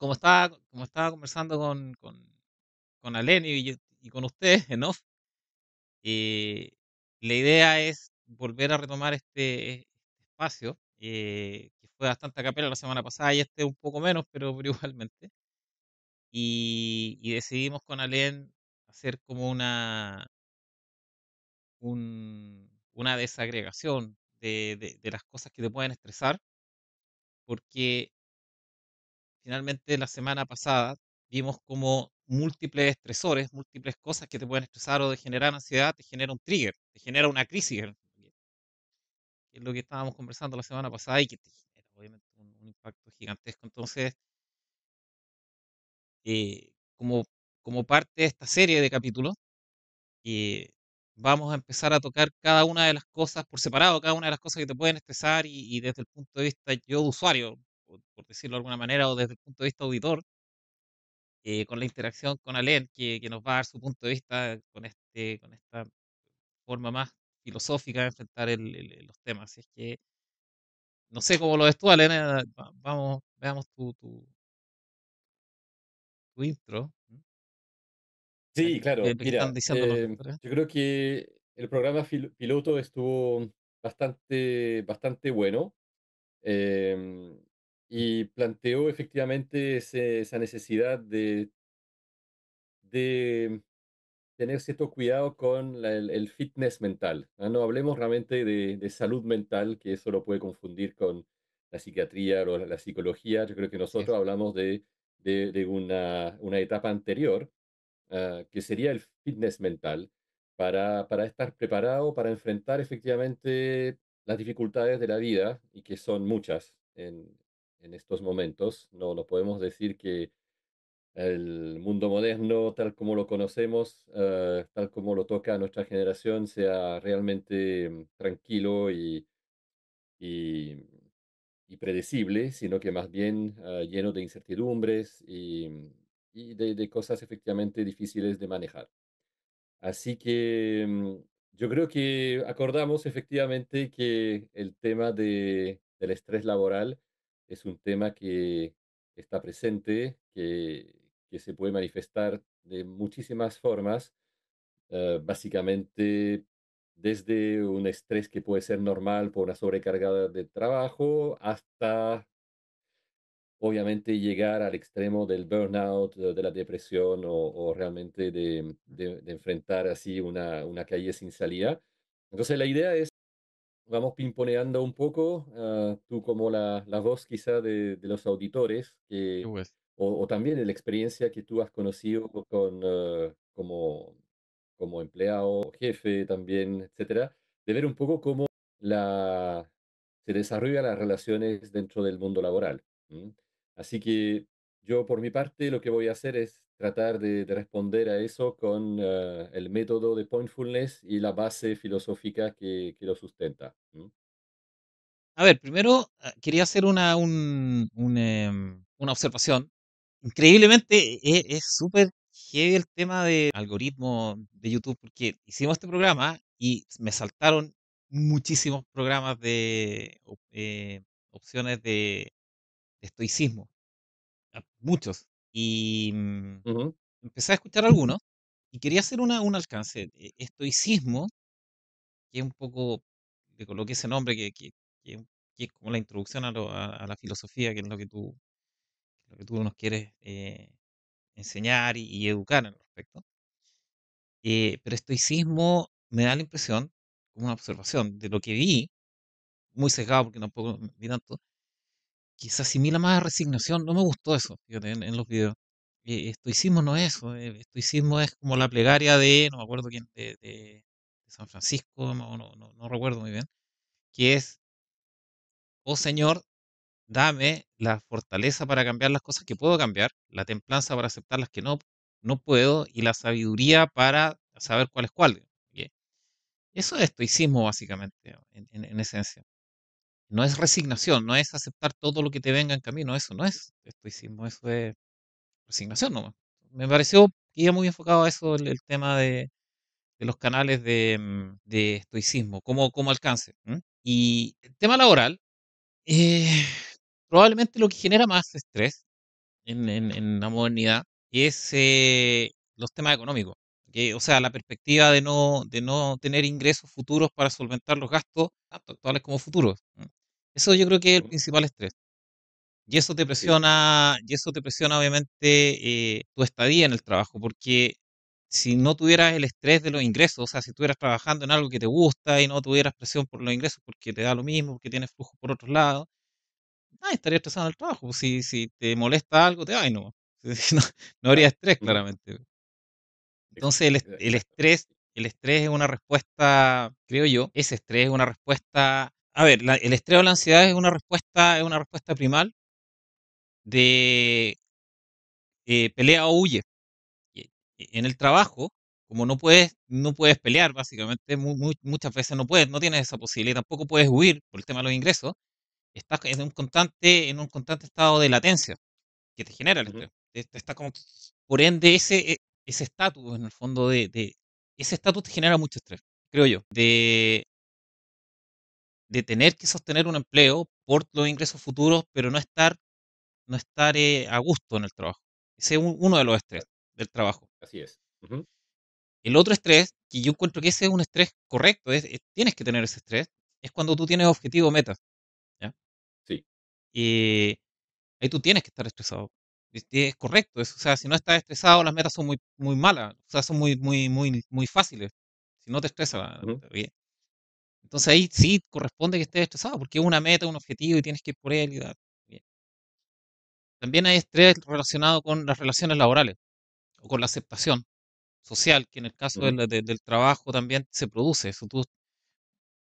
como estaba, como estaba conversando con, con, con y, con ustedes en eh, off, la idea es volver a retomar este, espacio, eh, que fue bastante a capela la semana pasada y este un poco menos, pero, pero igualmente. Y, decidimos con Alen hacer como una, una desagregación de, de, de las cosas que te pueden estresar, porque finalmente la semana pasada vimos como múltiples estresores, múltiples cosas que te pueden estresar o de generar ansiedad, te genera un trigger, te genera una crisis, que es lo que estábamos conversando la semana pasada y que te genera obviamente un, impacto gigantesco. Entonces, eh, como, como parte de esta serie de capítulos, eh, vamos a empezar a tocar cada una de las cosas por separado, cada una de las cosas que te pueden estresar y, y desde el punto de vista yo de usuario, por, decirlo de alguna manera, o desde el punto de vista auditor, eh, con la interacción con Alen, que, que, nos va a dar su punto de vista con, este, con esta forma más filosófica de enfrentar los temas. es que no sé cómo lo ves tú, Alen, eh, Vamos, veamos tu, tu, intro. Sí, claro. Mira, eh, yo creo que el programa piloto estuvo bastante, bastante bueno. Em, y planteó efectivamente esa necesidad de, de tener cierto cuidado con el, fitness mental. No hablemos realmente de, salud mental, que eso lo puede confundir con la psiquiatría o la, psicología. Yo creo que nosotros hablamos de, una, etapa anterior, ah, que sería el fitness mental, para, para estar preparado, para enfrentar efectivamente las dificultades de la vida, y que son muchas en, en estos momentos. No, lo podemos decir que el mundo moderno, tal como lo conocemos, eh, tal como lo toca a nuestra generación, sea realmente mm, tranquilo y, y, predecible, sino que más bien eh, lleno de incertidumbres y, mm, de, cosas efectivamente difíciles de manejar. Así que mm, yo creo que acordamos efectivamente que el tema de, del estrés laboral es un tema que está presente, que, se puede manifestar de muchísimas formas, eh, básicamente desde un estrés que puede ser normal por una sobrecarga de trabajo hasta obviamente llegar al extremo del burnout, de la depresión o, realmente de, enfrentar así una, una calle sin salida. Entonces la idea es vamos pimponeando un poco, ah, tú como la, la voz quizá de, de los auditores, que, o, o, también la experiencia que tú has conocido con, ah, como, como empleado, jefe también, etcétera, de ver un poco cómo la, se desarrollan las relaciones dentro del mundo laboral. Así que yo por mi parte lo que voy a hacer es tratar de, responder a eso con eh, el método de Pointfulness y la base filosófica que, lo sustenta. A ver, primero ah, quería hacer una, un, em, una observación. Increíblemente e, e, es súper heavy el tema de algoritmo de YouTube, porque hicimos este programa y me saltaron muchísimos programas de eh, opciones de estoicismo. Ah, muchos. Y mm, empecé a escuchar algunos y quería hacer una, un alcance. Eh, estoicismo, que es un poco, le coloqué ese nombre, que, que, que es como la introducción a, la filosofía, que es lo que tú, lo que tú nos quieres eh, enseñar y, educar educar al respecto. Eh, pero estoicismo me da la impresión, como una observación de lo que vi, muy sesgado porque no puedo mirar tanto, Quizás se asimila más a resignación. No me gustó eso, en, los videos. Eh, estoicismo no es eso. Eh, estoicismo es como la plegaria de, no me acuerdo quién, de, San Francisco, no, no, no, recuerdo muy bien, que es, oh Señor, dame la fortaleza para cambiar las cosas que puedo cambiar, la templanza para aceptar las que no, no puedo y la sabiduría para saber cuál es cuál. Eso es estoicismo, básicamente, en esencia no es resignación, no es aceptar todo lo que te venga en camino, eso no es estoicismo, eso es resignación Me pareció que iba muy enfocado a eso el, tema de, de, los canales de, mm, de estoicismo, como, como alcance. Y el tema laboral, eh, probablemente lo que genera más estrés en, en, la modernidad es eh, los temas económicos. Que, o sea, la perspectiva de no, de no tener ingresos futuros para solventar los gastos, tanto actuales como futuros. Eso yo creo que es el principal estrés. Y eso te presiona, y eso te presiona obviamente eh, tu estadía en el trabajo, porque si no tuvieras el estrés de los ingresos, o sea, si estuvieras trabajando en algo que te gusta y no tuvieras presión por los ingresos porque te da lo mismo, porque tienes flujo por otro lado ah, estaría estresado en el trabajo. Pues si, si te molesta algo, te ay no. Pues. No, no habría estrés, claramente. Entonces, el estrés, el estrés es una respuesta, creo yo, ese estrés es una respuesta a ver, el estrés o la ansiedad es una respuesta, es una respuesta primal de eh, pelea o huye. E, e, en el trabajo, como no puedes, no puedes pelear, básicamente, muchas veces no puedes, no tienes esa posibilidad, tampoco puedes huir por el tema de los ingresos, estás en un constante, en un constante estado de latencia que te genera el estrés. por ende, e, ese estatus, en el fondo, ese estatus te genera mucho estrés, creo yo. De de tener que sostener un empleo por los ingresos futuros, pero no estar, no estar eh, a gusto en el trabajo. Ese es uno de los estrés del trabajo. Así es. El otro estrés, que yo encuentro que ese es un estrés correcto, es, tienes que tener ese estrés, es cuando tú tienes objetivo metas. ¿ya? Sí. Y eh, ahí tú tienes que estar estresado. Es, correcto, o sea, si no estás estresado, las metas son muy, muy malas, o sea, son muy, muy, muy, muy fáciles. Si no te estresas, uh bien. Entonces ahí sí corresponde que estés estresado, porque es una meta, un objetivo y tienes que ir por él. También hay estrés relacionado con las relaciones laborales o con la aceptación social, que en el caso del, trabajo también se produce. Eso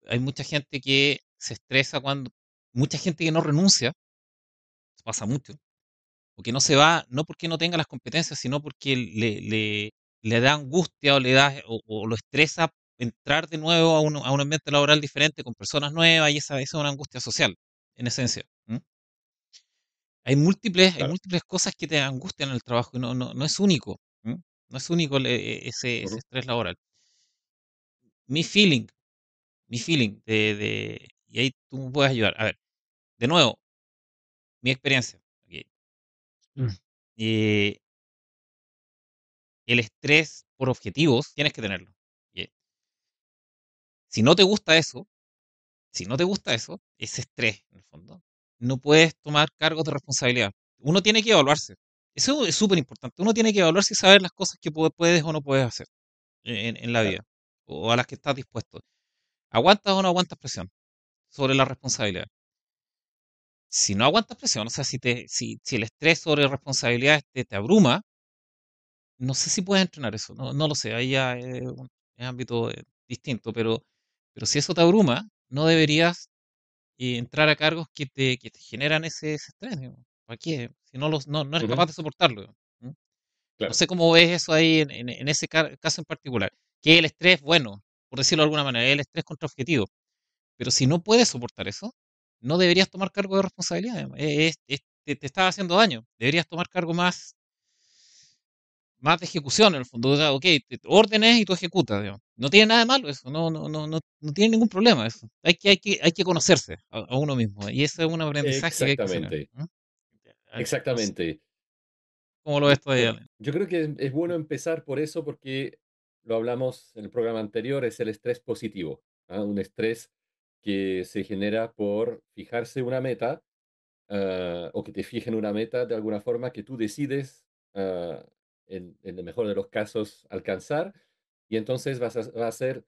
hay mucha gente que se estresa cuando, mucha gente que no renuncia, pasa mucho, porque no se va, no porque no tenga las competencias, sino porque le, le, da angustia o le da o lo estresa entrar de nuevo a un, a un ambiente laboral diferente, con personas nuevas, y esa, es una angustia social, en esencia. Hay múltiples, hay múltiples cosas que te angustian en el trabajo, y no, no, es único. No es único e, e, ese, estrés laboral. Mi feeling, mi feeling de, Y ahí tú me puedes ayudar. A ver, de nuevo, mi experiencia. Mm. Eh, el estrés por objetivos tienes que tenerlo. Si no te gusta eso, si no te gusta eso, ese estrés, en el fondo, no puedes tomar cargos de responsabilidad. Uno tiene que evaluarse. Eso es súper importante. Uno tiene que evaluarse y saber las cosas que puedes o no puedes hacer en, la vida o a las que estás dispuesto. ¿Aguantas o no aguantas presión sobre la responsabilidad? Si no aguantas presión, o sea, si, te, si, el estrés sobre responsabilidad te, te abruma, no sé si puedes entrenar eso, no, lo sé, ahí ya es, un, ámbito eh, distinto, pero pero si eso te abruma, no deberías eh, entrar a cargos que te, generan ese, estrés. Digamos. ¿Para qué? Si no, los, no, eres capaz de soportarlo. No sé cómo ves eso ahí en, ese caso en particular. Que el estrés, bueno, por decirlo de alguna manera, el estrés contra objetivo. Pero si no puedes soportar eso, no deberías tomar cargo de responsabilidad. E, te, está haciendo daño. Deberías tomar cargo más más de ejecución en el fondo. O sea, ok, te órdenes y tú ejecutas. No tiene nada de malo eso, no, no, no, no, no tiene ningún problema eso. Hay que, hay que, hay que conocerse a, uno mismo. Y eso es un aprendizaje Exactamente. que hay que ¿eh? Exactamente. ¿Cómo lo ves todavía? Yo creo que es bueno empezar por eso porque lo hablamos en el programa anterior, es el estrés positivo. ¿ah? Un estrés que se genera por fijarse una meta ah, o que te fijen una meta de alguna forma que tú decides ah, en, el mejor de los casos, alcanzar. Y entonces vas a, va a ser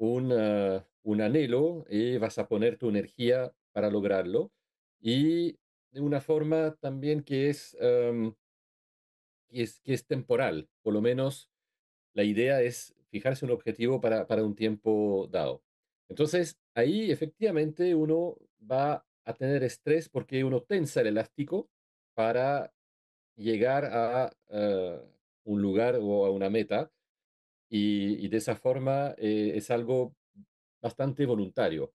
ah, un, anhelo y vas a poner tu energía para lograrlo. Y de una forma también que es, em, es, que es temporal. Por lo menos la idea es fijarse un objetivo para, un tiempo dado. Entonces, ahí efectivamente uno va a tener estrés porque uno tensa el elástico para llegar a, ah, un lugar o a una meta. Y, de esa forma eh, es algo bastante voluntario.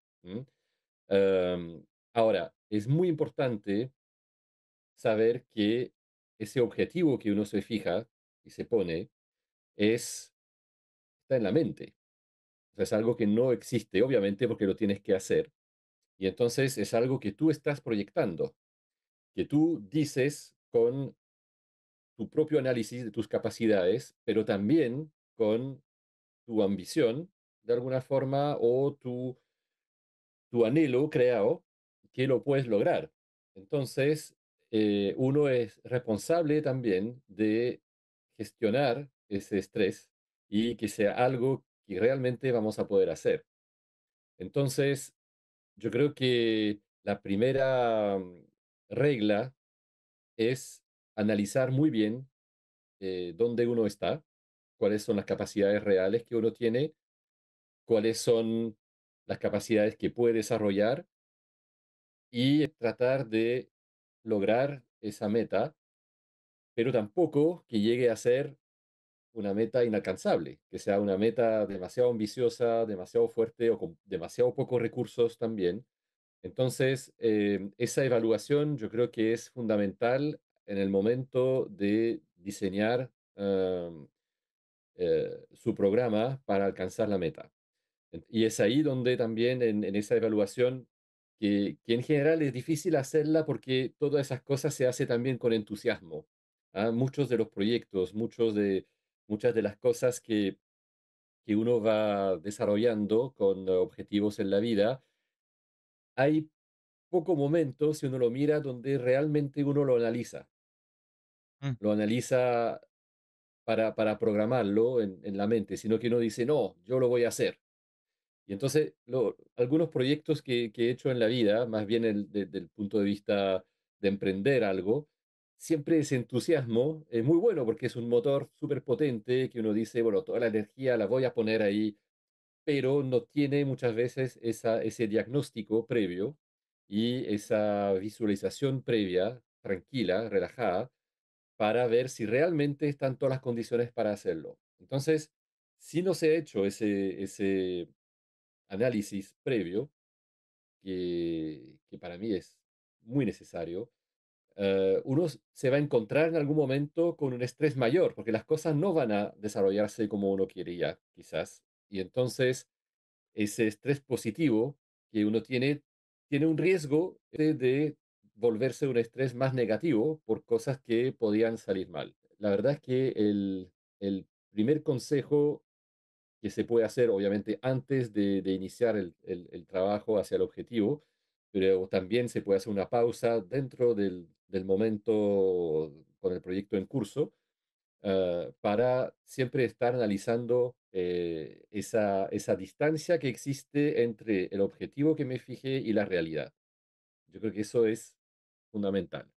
Em, ahora, es muy importante saber que ese objetivo que uno se fija y se pone es, está en la mente. es algo que no existe, obviamente, porque lo tienes que hacer. Y entonces es algo que tú estás proyectando, que tú dices con tu propio análisis de tus capacidades, pero también con tu ambición, de alguna forma, o tu, tu anhelo creado, que lo puedes lograr. Entonces, eh, uno es responsable también de gestionar ese estrés y que sea algo que realmente vamos a poder hacer. Entonces, yo creo que la primera mm, regla es analizar muy bien eh, dónde uno está, cuáles son las capacidades reales que uno tiene, cuáles son las capacidades que puede desarrollar y tratar de lograr esa meta, pero tampoco que llegue a ser una meta inalcanzable, que sea una meta demasiado ambiciosa, demasiado fuerte o con demasiado pocos recursos también. Entonces, eh, esa evaluación yo creo que es fundamental en el momento de diseñar em, eh, su programa para alcanzar la meta. Y es ahí donde también en, esa evaluación, que, en general es difícil hacerla porque todas esas cosas se hacen también con entusiasmo. ¿ah? Muchos de los proyectos, muchos de, muchas de las cosas que, que uno va desarrollando con objetivos en la vida, hay poco momento, si uno lo mira, donde realmente uno lo analiza. Mm. lo analiza para, para programarlo en, la mente, sino que uno dice, no, yo lo voy a hacer. Y entonces, algunos proyectos que, he hecho en la vida, más bien desde el, del punto de vista de emprender algo, siempre ese entusiasmo es muy bueno porque es un motor súper potente que uno dice, bueno, toda la energía la voy a poner ahí, pero no tiene muchas veces esa, ese diagnóstico previo y esa visualización previa, tranquila, relajada, para ver si realmente están todas las condiciones para hacerlo. Entonces, si no se ha hecho ese, análisis previo, que, para mí es muy necesario, eh, uno se va a encontrar en algún momento con un estrés mayor, porque las cosas no van a desarrollarse como uno quería, quizás. Y entonces, ese estrés positivo que uno tiene, tiene un riesgo eh, de volverse un estrés más negativo por cosas que podían salir mal. La verdad es que el, primer consejo que se puede hacer, obviamente, antes de, iniciar el, trabajo hacia el objetivo, pero también se puede hacer una pausa dentro del, momento con el proyecto en curso ah, para siempre estar analizando eh, esa, esa distancia que existe entre el objetivo que me fijé y la realidad. Yo creo que eso es fundamental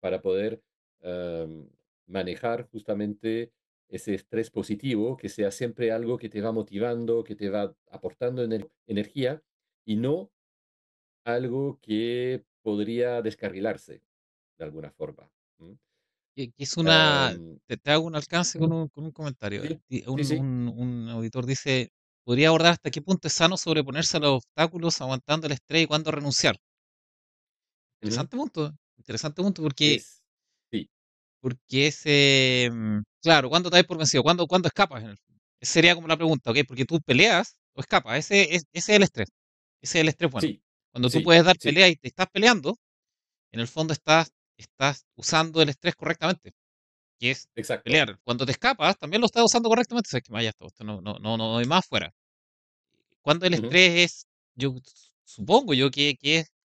para poder em, manejar justamente ese estrés positivo, que sea siempre algo que te va motivando, que te va aportando energía y no algo que podría descarrilarse de alguna forma. Es una, em, te, hago un alcance con un, comentario. un, un, auditor dice, podría abordar hasta qué punto es sano sobreponerse a los obstáculos aguantando el estrés y cuándo renunciar. Interesante punto. Interesante punto porque. sí. Porque ese. Mm, claro, ¿cuándo te das por vencido? ¿Cuándo, escapas? sería como la pregunta, ¿ok? Porque tú peleas o escapas. Ese, es, el estrés. Ese es el estrés bueno. Cuando tú puedes dar pelea y te estás peleando, en el fondo estás, estás usando el estrés correctamente. Que es pelear. Cuando te escapas, también lo estás usando correctamente. O que vaya, esto no, no, hay más fuera. Cuando el estrés es, yo supongo yo que,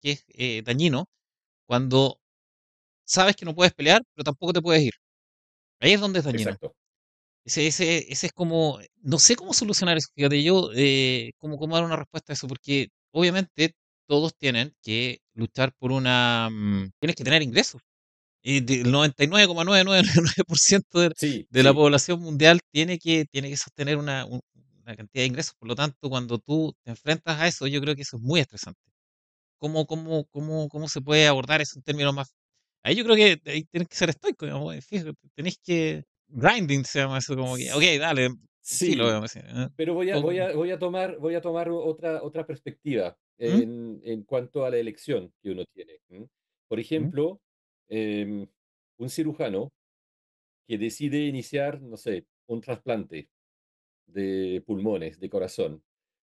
es, eh, dañino, cuando sabes que no puedes pelear, pero tampoco te puedes ir. Ahí es donde es dañino. Ese, es como, no sé cómo solucionar eso, fíjate yo, eh, cómo, dar una respuesta a eso, porque obviamente todos tienen que luchar por una, mm, tienes que tener ingresos. Y el 99,999% de, de la población mundial tiene que, tiene que sostener una cantidad de ingresos, por lo tanto, cuando tú te enfrentas a eso, yo creo que eso es muy estresante cómo, cómo, cómo, cómo se puede abordar ese un término más... Ahí yo creo que ahí que ser estoico, tenés que... Grinding se llama eso, como que, ok, dale. Sí, lo ¿eh? pero voy a, voy, a, voy, a tomar, voy a tomar otra, otra perspectiva ¿Mm? en, en cuanto a la elección que uno tiene. Por ¿Mm? ejemplo, em, un cirujano que decide iniciar, no sé, un trasplante de pulmones, de corazón,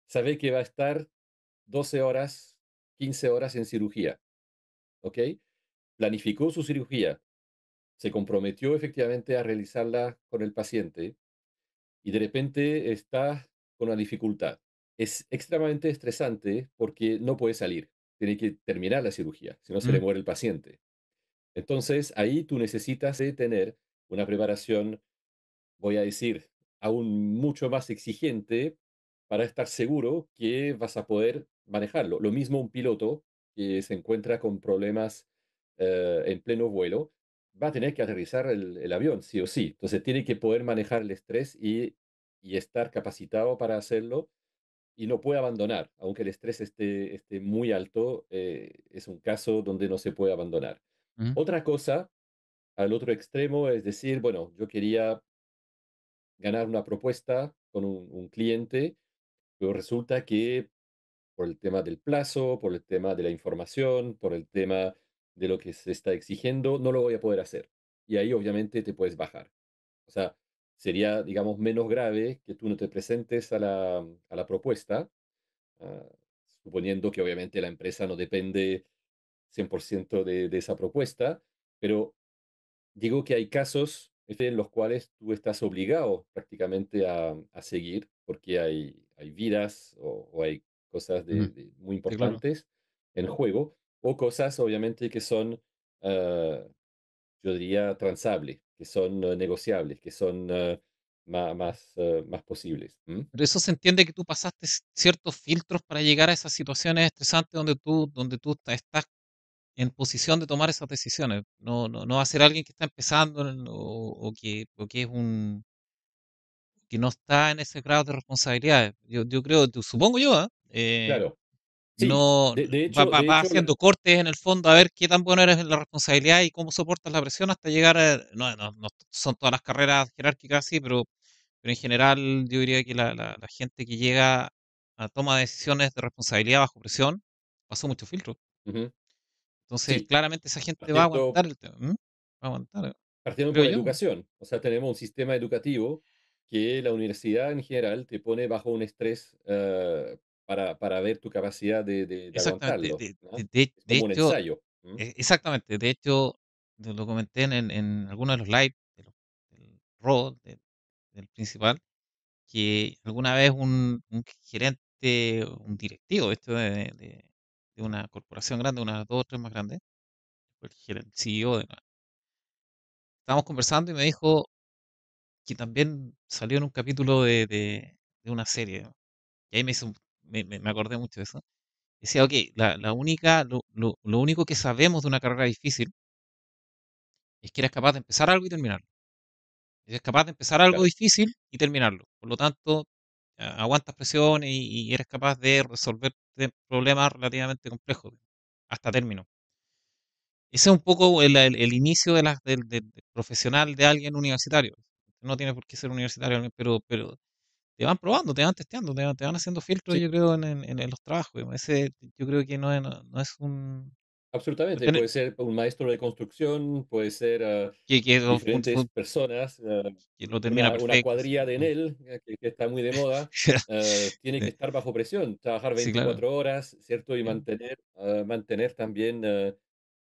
sabe que va a estar 12 horas 15 horas en cirugía. ¿Ok? Planificó su cirugía, se comprometió efectivamente a realizarla con el paciente y de repente está con una dificultad. Es extremadamente estresante porque no puede salir, tiene que terminar la cirugía, si no se le muere el paciente. Entonces ahí tú necesitas tener una preparación, voy a decir, aún mucho más exigente para estar seguro que vas a poder manejarlo. Lo mismo un piloto que se encuentra con problemas eh, en pleno vuelo, va a tener que aterrizar el, avión, sí o sí. Entonces tiene que poder manejar el estrés y, estar capacitado para hacerlo y no puede abandonar, aunque el estrés esté, esté muy alto, eh, es un caso donde no se puede abandonar. Otra cosa, al otro extremo, es decir, bueno, yo quería ganar una propuesta con un cliente, pero resulta que por el tema del plazo, por el tema de la información, por el tema de lo que se está exigiendo, no lo voy a poder hacer. Y ahí obviamente te puedes bajar. O sea, sería, digamos, menos grave que tú no te presentes a la, propuesta, ah, suponiendo que obviamente la empresa no depende 100% de, de esa propuesta, pero digo que hay casos este, en los cuales tú estás obligado prácticamente a, seguir porque hay, hay vidas o, hay cosas muy importantes en juego, o cosas obviamente que son, eh, yo diría, transables, que son eh, negociables, que son eh, más, más, más, posibles. Pero eso se entiende que tú pasaste ciertos filtros para llegar a esas situaciones estresantes donde tú, donde tú estás en posición de tomar esas decisiones. No, no, no va a ser alguien que está empezando o, que, o que es un que no está en ese grado de responsabilidad. Yo, yo creo, supongo yo, ¿ah? Eh, claro. no va, haciendo cortes en el fondo a ver qué tan bueno eres en la responsabilidad y cómo soportas la presión hasta llegar a, no, son todas las carreras jerárquicas pero, pero en general yo diría que la, la, gente que llega a toma decisiones de responsabilidad bajo presión pasó mucho filtro. Entonces, claramente esa gente va a aguantar el tema. Va a aguantar. Eh, Partiendo por la educación. O sea, tenemos un sistema educativo que la universidad en general te pone bajo un estrés eh, para, para ver tu capacidad de, de, aguantarlo. De, un ensayo. Eh, exactamente. De hecho, lo comenté en, en alguno de los lives del, rol del, principal, que alguna vez un, gerente, un directivo esto de, una corporación grande, una, dos o tres más grandes, el CEO de estábamos conversando y me dijo que también salió en un capítulo de, de, una serie. Y ahí me hizo me, me acordé mucho de eso. Decía, ok, la, única, lo, único que sabemos de una carrera difícil es que eres capaz de empezar algo y terminarlo. Eres capaz de empezar algo difícil y terminarlo. Por lo tanto, aguantas presiones y, eres capaz de resolver problemas relativamente complejos, hasta término. Ese es un poco el, inicio de la, del, profesional de alguien universitario. No tiene por qué ser universitario, pero, pero te van probando, te van testeando, te van, haciendo filtros, yo creo, en, en, en, los trabajos. Ese, yo creo que no es, no es un... Absolutamente, puede ser un maestro de construcción, puede ser ah, que, diferentes personas, ah, que lo termina una, cuadrilla de Enel, eh, que, que está muy de moda, ah, tiene que estar bajo presión, trabajar 24 horas, ¿cierto? Y mantener, mantener también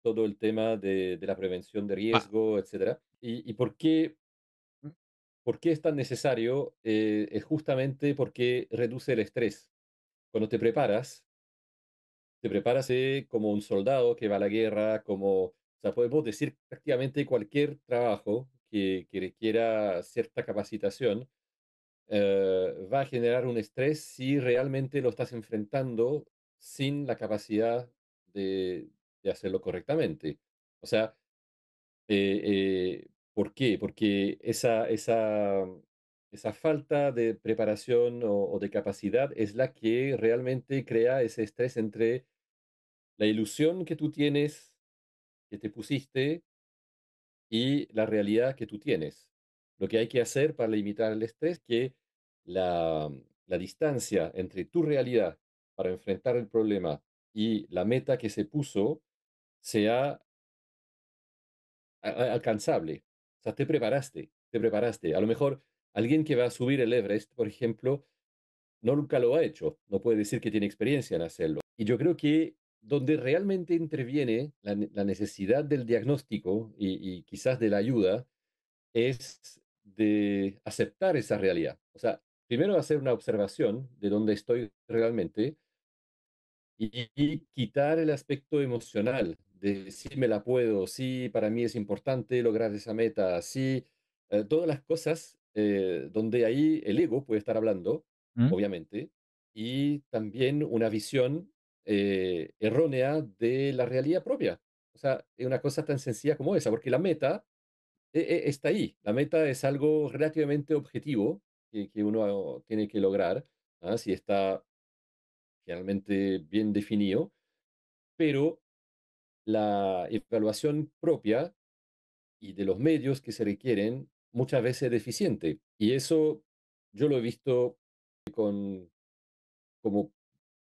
todo el tema de, de, la prevención de riesgo, etc. etcétera. ¿Y, ¿Y por qué ¿Por qué es tan necesario? Eh, es justamente porque reduce el estrés. Cuando te preparas, te preparas eh, como un soldado que va a la guerra, como, o sea, podemos decir prácticamente cualquier trabajo que, requiera cierta capacitación, eh, va a generar un estrés si realmente lo estás enfrentando sin la capacidad de, hacerlo correctamente. O sea, ¿Por qué? Porque esa, esa, falta de preparación o, de capacidad es la que realmente crea ese estrés entre la ilusión que tú tienes, que te pusiste, y la realidad que tú tienes. Lo que hay que hacer para limitar el estrés es que la distancia entre tu realidad para enfrentar el problema y la meta que se puso sea alcanzable sea, te preparaste, te preparaste. A lo mejor alguien que va a subir el Everest, por ejemplo, no nunca lo ha hecho, no puede decir que tiene experiencia en hacerlo. Y yo creo que donde realmente interviene la, necesidad del diagnóstico y, quizás de la ayuda es de aceptar esa realidad. O sea, primero hacer una observación de dónde estoy realmente y, quitar el aspecto emocional de me la puedo, si para mí es importante lograr esa meta, si eh, todas las cosas eh, donde ahí el ego puede estar hablando, ¿Mm? obviamente, y también una visión eh, errónea de la realidad propia. O sea, es una cosa tan sencilla como esa, porque la meta e, e, está ahí, la meta es algo relativamente objetivo que, uno tiene que lograr, ¿ah? si está realmente bien definido, pero la evaluación propia y de los medios que se requieren muchas veces es deficiente. Y eso yo lo he visto con, como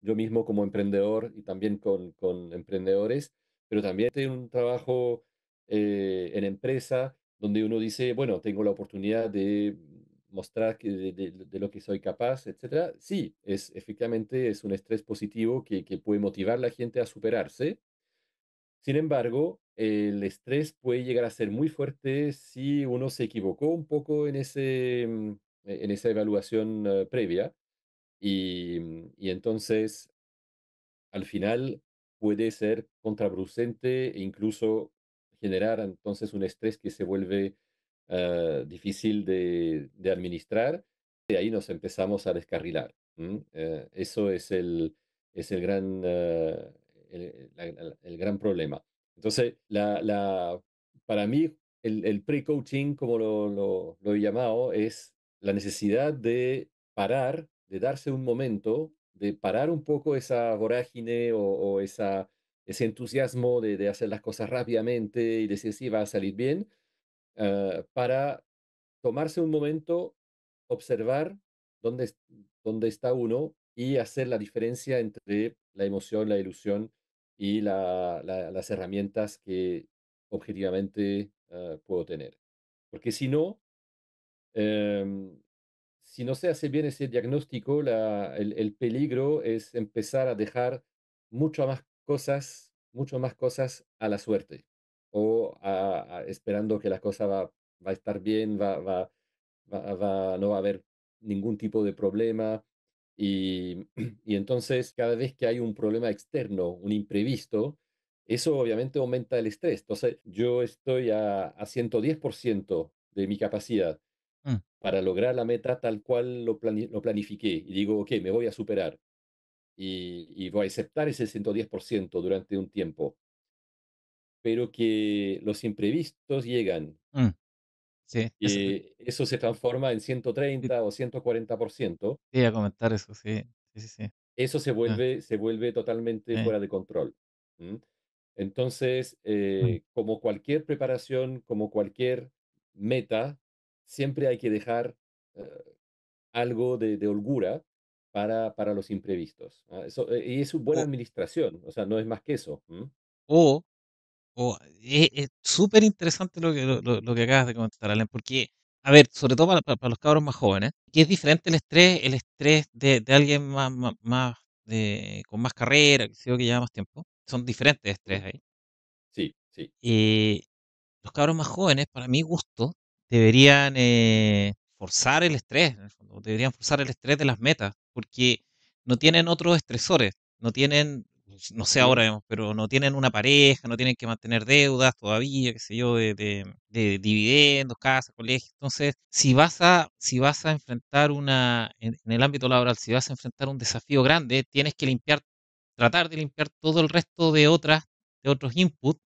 yo mismo como emprendedor y también con, con emprendedores, pero también tengo un trabajo eh, en empresa donde uno dice, bueno, tengo la oportunidad de mostrar de, lo que soy capaz, etc. Sí, es efectivamente es un estrés positivo que, que puede motivar a la gente a superarse, sin embargo, el estrés puede llegar a ser muy fuerte si uno se equivocó un poco en, ese, mm, e-, en esa evaluación eh, previa mm, y, entonces al final puede ser contraproducente e incluso generar entonces un estrés que se vuelve eh, difícil de, administrar y ahí nos empezamos a descarrilar. Eh, eso es el, es el gran... Eh, el, gran problema. Entonces, la, para mí, el, pre-coaching, como lo, he llamado, es la necesidad de parar, de darse un momento, de parar un poco esa vorágine o, esa, ese entusiasmo de, hacer las cosas rápidamente y decir si va a salir bien, eh, para tomarse un momento, observar dónde, dónde está uno y hacer la diferencia entre la emoción, la ilusión y las herramientas que objetivamente eh, puedo tener. Porque si no, em, si no se hace bien ese diagnóstico, el, peligro es empezar a dejar mucho más cosas, mucho más cosas a la suerte o esperando que la cosa va, a estar bien, va, no va a haber ningún tipo de problema. Y, entonces cada vez que hay un problema externo, un imprevisto, eso obviamente aumenta el estrés. Entonces yo estoy a, a 110% de mi capacidad mm. para lograr la meta tal cual lo, planifiqué. Y digo, ok, me voy a superar. Y, voy a aceptar ese 110% durante un tiempo. Pero que los imprevistos llegan mm. Sí, y e, eso se transforma en 130 o 140%. Sí, a comentar eso, sí. sí, sí, Eso se vuelve, se vuelve totalmente fuera de control. Entonces, mm. eh, como cualquier preparación, como cualquier meta, siempre hay que dejar eh, algo de, holgura para, para, los imprevistos. ¿ah? Eh, y es una buena administración, o sea, no es más que eso. O es e, súper interesante lo que, lo, que acabas de comentar, Alan, porque, a ver, sobre todo para, los cabros más jóvenes, que es diferente el estrés, el estrés de, alguien más, más, eh, con más carrera, que que lleva más tiempo. Son diferentes estrés ahí. sí, sí. Eh, los cabros más jóvenes, para mi gusto, deberían eh, forzar el estrés, deberían forzar el estrés de las metas, porque no tienen otros estresores, no tienen pues, no sé ahora, pero no tienen una pareja, no tienen que mantener deudas todavía, qué sé yo, de, dividendos, casa, colegio. Entonces, si vas a, si vas a enfrentar una, en, el ámbito laboral, si vas a enfrentar un desafío grande, tienes que limpiar, tratar de limpiar todo el resto de otras, de otros inputs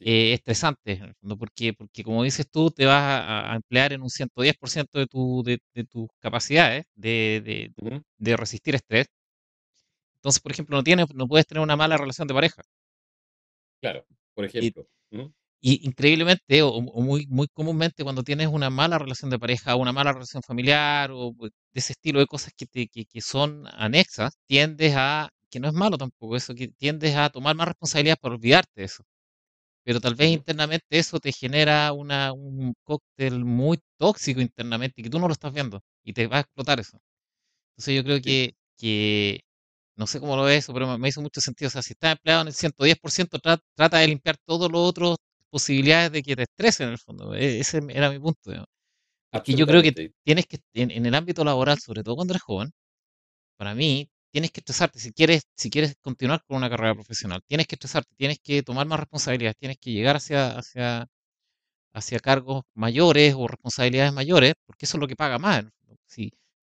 eh, estresantes, ¿no? porque, porque como dices tú, te vas a, emplear en un 110% de, tu, de, de, tus capacidades de, de, de, resistir estrés, entonces, por ejemplo, no tienes, no puedes tener una mala relación de pareja. Claro, por ejemplo. Y, increíblemente, o, muy, muy comúnmente, cuando tienes una mala relación de pareja, una mala relación familiar, o pues, de ese estilo de cosas que, que, son anexas, tiendes a, que no es malo tampoco eso, que tiendes a tomar más responsabilidad por olvidarte de eso pero tal vez internamente eso te genera un cóctel muy tóxico internamente que tú no lo estás viendo y te va a explotar eso. Entonces yo creo que, que no sé cómo lo ve eso pero me hizo mucho sentido. O sea, si estás empleado en el 110%, trata de limpiar todos los otros posibilidades de que te estresen en el fondo. E-, ese era mi punto. Porque Aquí yo creo que tienes que, en, el ámbito laboral, sobre todo cuando eres joven, para mí, tienes que estresarte. Si quieres, si quieres continuar con una carrera profesional, tienes que estresarte, tienes que tomar más responsabilidades, tienes que llegar hacia, hacia, cargos mayores o responsabilidades mayores, porque eso es lo que paga más. ¿no?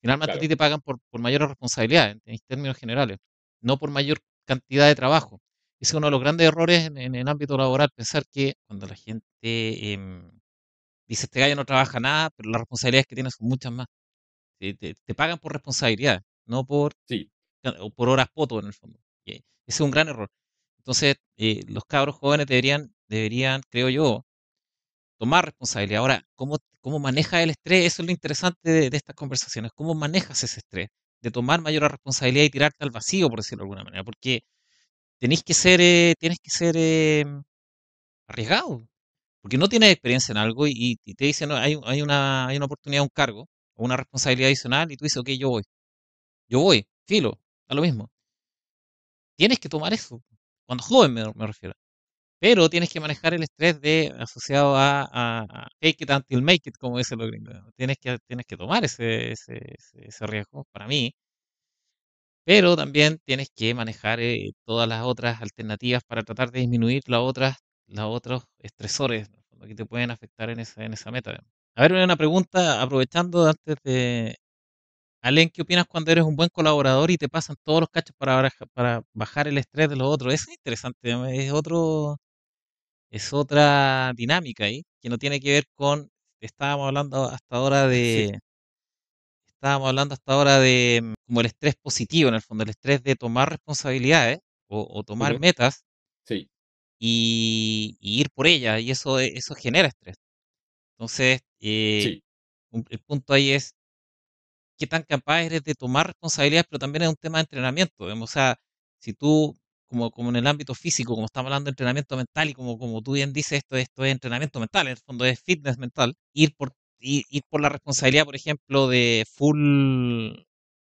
finalmente a ti te pagan por, por mayor responsabilidades, en, términos generales, no por mayor cantidad de trabajo. Ese es uno de los grandes errores en, el ámbito laboral, pensar que cuando la gente em, dice, este gallo no trabaja nada, pero las responsabilidades que tienes son muchas más. Te, pagan por responsabilidad, no por, sí. por horas poto en el fondo. Ese es un gran error. Entonces, eh, los cabros jóvenes deberían, deberían, creo yo, tomar responsabilidad. Ahora, ¿cómo, cómo manejas el estrés? Eso es lo interesante de, estas conversaciones. ¿Cómo manejas ese estrés? De tomar mayor responsabilidad y tirarte al vacío, por decirlo de alguna manera. Porque tenés que ser, eh, tienes que ser eh, arriesgado. Porque no tienes experiencia en algo y, te dicen, hay, una, oportunidad, un cargo una responsabilidad adicional y tú dices, ok, yo voy. Yo voy, filo, a lo mismo. Tienes que tomar eso. Cuando joven me refiero pero tienes que manejar el estrés de asociado a, a, take it until make it, como dicen los gringos. Tienes que, tienes que tomar ese, ese, ese riesgo para mí, pero también tienes que manejar eh, todas las otras alternativas para tratar de disminuir las otras, los otros estresores que te pueden afectar en esa, en esa meta. A ver, una pregunta, aprovechando antes de... Alen, ¿qué opinas cuando eres un buen colaborador y te pasan todos los cachos para, para bajar el estrés de los otros? es interesante, es otro, es otra dinámica ahí, que no tiene que ver con, estábamos hablando hasta ahora de, estábamos hablando hasta ahora de mm, como el estrés positivo, en el fondo, el estrés de tomar responsabilidades o, tomar metas sí. y, ir por ellas, y eso, eh, eso genera estrés. Entonces, eh, el punto ahí es qué tan capaz eres de tomar responsabilidades, pero también es un tema de entrenamiento. O sea, si tú como, en el ámbito físico, como estamos hablando de entrenamiento mental y como, como tú bien dices, esto, esto es entrenamiento mental, en el fondo es fitness mental, ir por, ir, por la responsabilidad, por ejemplo, de full,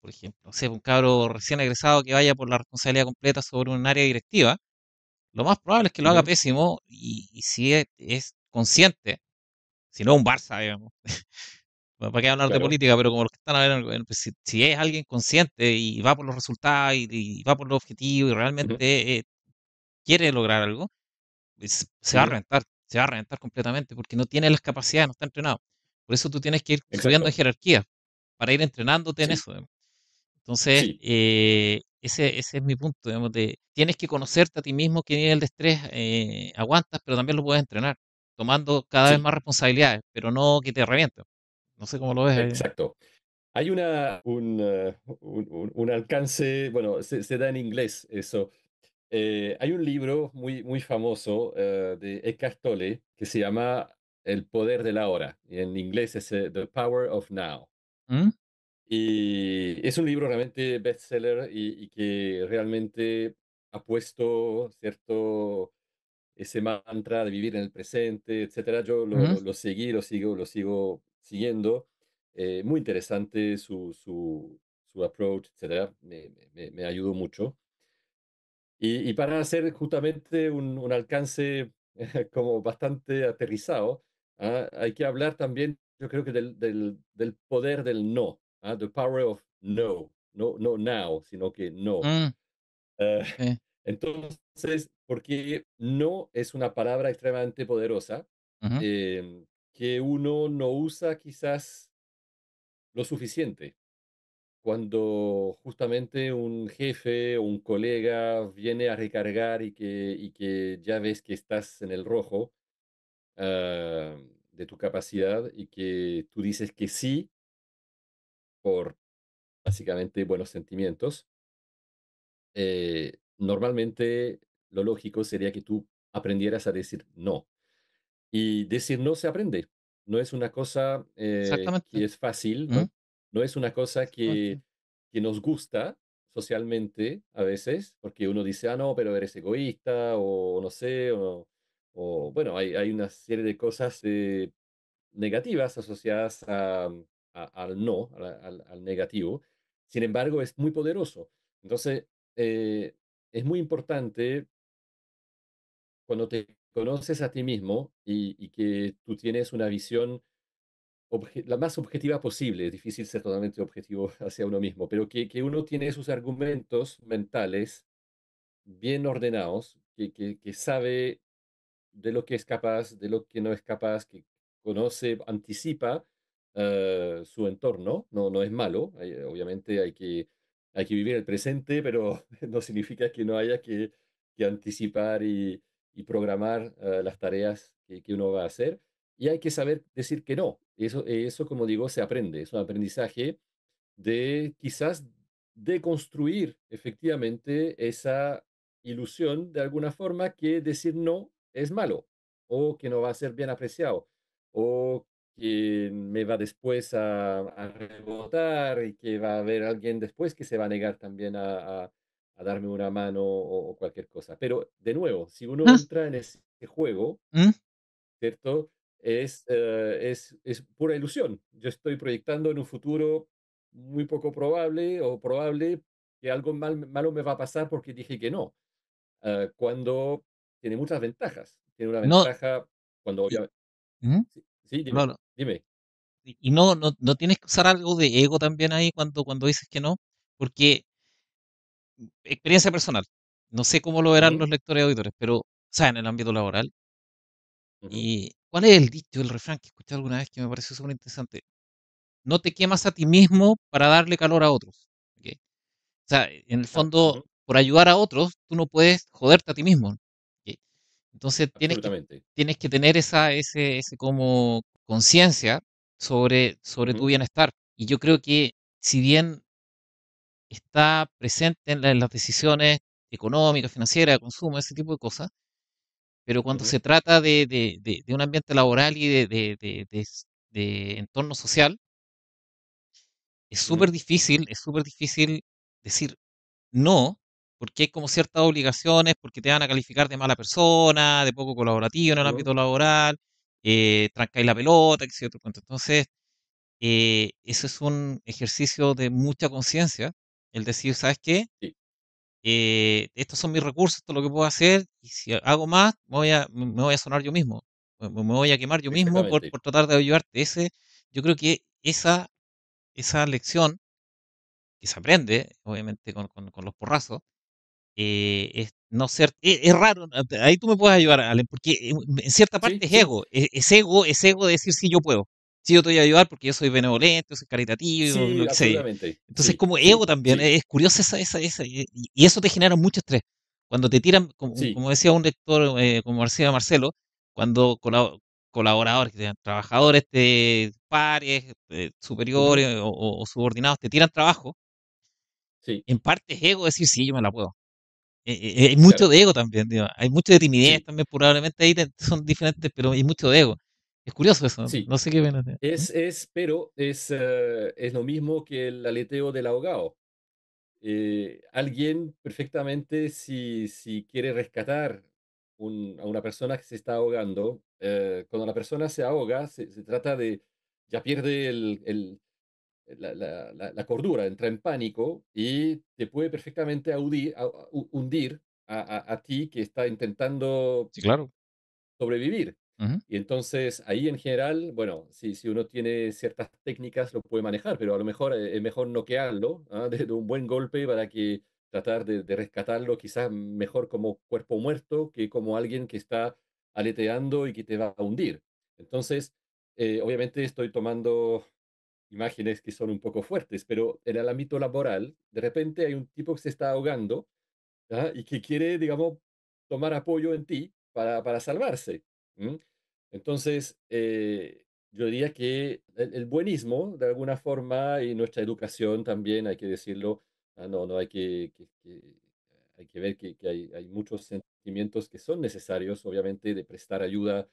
por ejemplo, un cabro recién egresado que vaya por la responsabilidad completa sobre un área directiva, lo más probable es que lo haga pésimo y, si es, es consciente, si no un Barça, digamos, ¿Para qué hablar de política? Pero como los que están a ver pues, si, es alguien consciente y va por los resultados y, va por los objetivos y realmente eh, quiere lograr algo, pues, se va a reventar, se va a reventar completamente porque no tiene las capacidades, no está entrenado. Por eso tú tienes que ir estudiando subiendo jerarquía para ir entrenándote en eso. Entonces, eh, ese, ese, es mi punto. tienes que conocerte a ti mismo qué nivel de estrés eh, aguantas, pero también lo puedes entrenar, tomando cada vez más responsabilidades, pero no que te revienten. No sé cómo lo ves. Exacto. Hay una, eh, un, un, alcance, bueno, se, da en inglés eso. Eh, hay un libro muy, muy famoso eh, de Eckhart Tolle que se llama El poder de la hora. Y en inglés es The Power of Now. ¿Mm? Y es un libro realmente bestseller y, que realmente ha puesto cierto ese mantra de vivir en el presente, etcétera. Yo lo, lo seguí, lo sigo, lo sigo siguiendo. Eh, muy interesante su, su, su approach, etcétera. Me, me, ayudó mucho. Y, para hacer justamente un, alcance como bastante aterrizado, ah, hay que hablar también, yo creo que del, poder del no, ah, the power of no, no, no now, sino que no. Mm. Eh, entonces, porque no es una palabra extremadamente poderosa, que uno no usa quizás lo suficiente. Cuando justamente un jefe o un colega viene a recargar y que, que ya ves que estás en el rojo ah, de tu capacidad y que tú dices que sí por básicamente buenos sentimientos, eh, normalmente lo lógico sería que tú aprendieras a decir no y decir no se aprende. No es una cosa que eh, es fácil, ¿no? es una cosa que, nos gusta socialmente a veces, porque uno dice, ah, no, pero eres egoísta o no sé, o, bueno, hay, hay, una serie de cosas eh, negativas asociadas al no, al, negativo. Sin embargo, es muy poderoso. Entonces, eh, es muy importante cuando te conoces a ti mismo y, que tú tienes una visión la más objetiva posible, es difícil ser totalmente objetivo hacia uno mismo, pero que, que uno tiene sus argumentos mentales bien ordenados, que, que, sabe de lo que es capaz, de lo que no es capaz, que conoce, anticipa eh, su entorno, no, no es malo, obviamente hay que, hay que vivir el presente, pero no significa que no haya que, que anticipar y, y programar eh, las tareas que, uno va a hacer. Y hay que saber decir que no. Eso, eso, como digo, se aprende. Es un aprendizaje de quizás de construir efectivamente esa ilusión de alguna forma que decir no es malo o que no va a ser bien apreciado o que me va después a, rebotar y que va a haber alguien después que se va a negar también a darme una mano o, cualquier cosa. Pero de nuevo, si uno entra en ese juego, ¿Mm? ¿cierto? Es, eh, es, es pura ilusión. Yo estoy proyectando en un futuro muy poco probable o probable que algo mal, malo me va a pasar porque dije que no. Ah, cuando tiene muchas ventajas. Tiene una ventaja cuando obviamente... ¿Mm? Sí, dime. dime. Y no, no, no tienes que usar algo de ego también ahí cuando, cuando dices que no, porque experiencia personal. No sé cómo lo verán los lectores y auditores, pero, o sea, en el ámbito laboral. ¿Y cuál es el dicho, el refrán que escuché alguna vez que me pareció súper interesante? No te quemas a ti mismo para darle calor a otros. O sea, en el fondo, por ayudar a otros, tú no puedes joderte a ti mismo. Entonces, tienes que, tienes que tener esa ese, ese como conciencia sobre, sobre tu bienestar. Y yo creo que, si bien está presente en, las decisiones económicas, financieras, de consumo, ese tipo de cosas, pero cuando se trata de, un ambiente laboral y de, entorno social, es súper difícil, es súper difícil decir no, porque hay como ciertas obligaciones, porque te van a calificar de mala persona, de poco colaborativo en el ámbito laboral, eh, trancáis la pelota, etc. Entonces, eh, eso es un ejercicio de mucha conciencia el decir, ¿sabes qué? Eh, estos son mis recursos, esto es lo que puedo hacer, y si hago más, me voy a, voy a sonar yo mismo, me, voy a quemar yo mismo por, tratar de ayudarte. Ese, yo creo que esa, esa lección que se aprende, obviamente con, los porrazos, eh, es no ser, e, es, raro, ahí tú me puedes ayudar, porque eh, en cierta parte e, es ego, es, ego, es ego de decir si yo puedo sí, yo te voy a ayudar porque yo soy benevolente, yo soy caritativo, sí, Entonces, como ego también, es curioso esa, esa, esa, y, eso te genera mucho estrés. Cuando te tiran, como, como decía un lector, eh, como decía Marcelo, cuando colaboradores, trabajadores, este, pares, eh, superiores o, subordinados, te tiran trabajo, en parte es ego decir, sí, yo me la puedo. Eh, hay mucho de ego también, hay mucho de timidez también, probablemente ahí son diferentes, pero hay mucho de ego. Es curioso eso, no sé qué ven. Es, es, pero es, eh, es lo mismo que el aleteo del ahogado. Eh, alguien perfectamente, si, si quiere rescatar a una persona que se está ahogando, eh, cuando la persona se ahoga, se, trata de, ya pierde la, cordura, entra en pánico y te puede perfectamente hundir a, ti que está intentando claro. sobrevivir. Y entonces ahí en general, bueno, si, si uno tiene ciertas técnicas lo puede manejar, pero a lo mejor eh, es mejor noquearlo ¿ah? de, un buen golpe para que tratar de, rescatarlo quizás mejor como cuerpo muerto que como alguien que está aleteando y que te va a hundir. Entonces, eh, obviamente estoy tomando imágenes que son un poco fuertes, pero en el ámbito laboral, de repente hay un tipo que se está ahogando ¿ah? y que quiere, digamos, tomar apoyo en ti para, para salvarse. Entonces, eh, yo diría que el, buenismo, de alguna forma, y nuestra educación también, hay que decirlo, ah, no, no, hay que, hay que ver que, hay, muchos sentimientos que son necesarios, obviamente, de prestar ayuda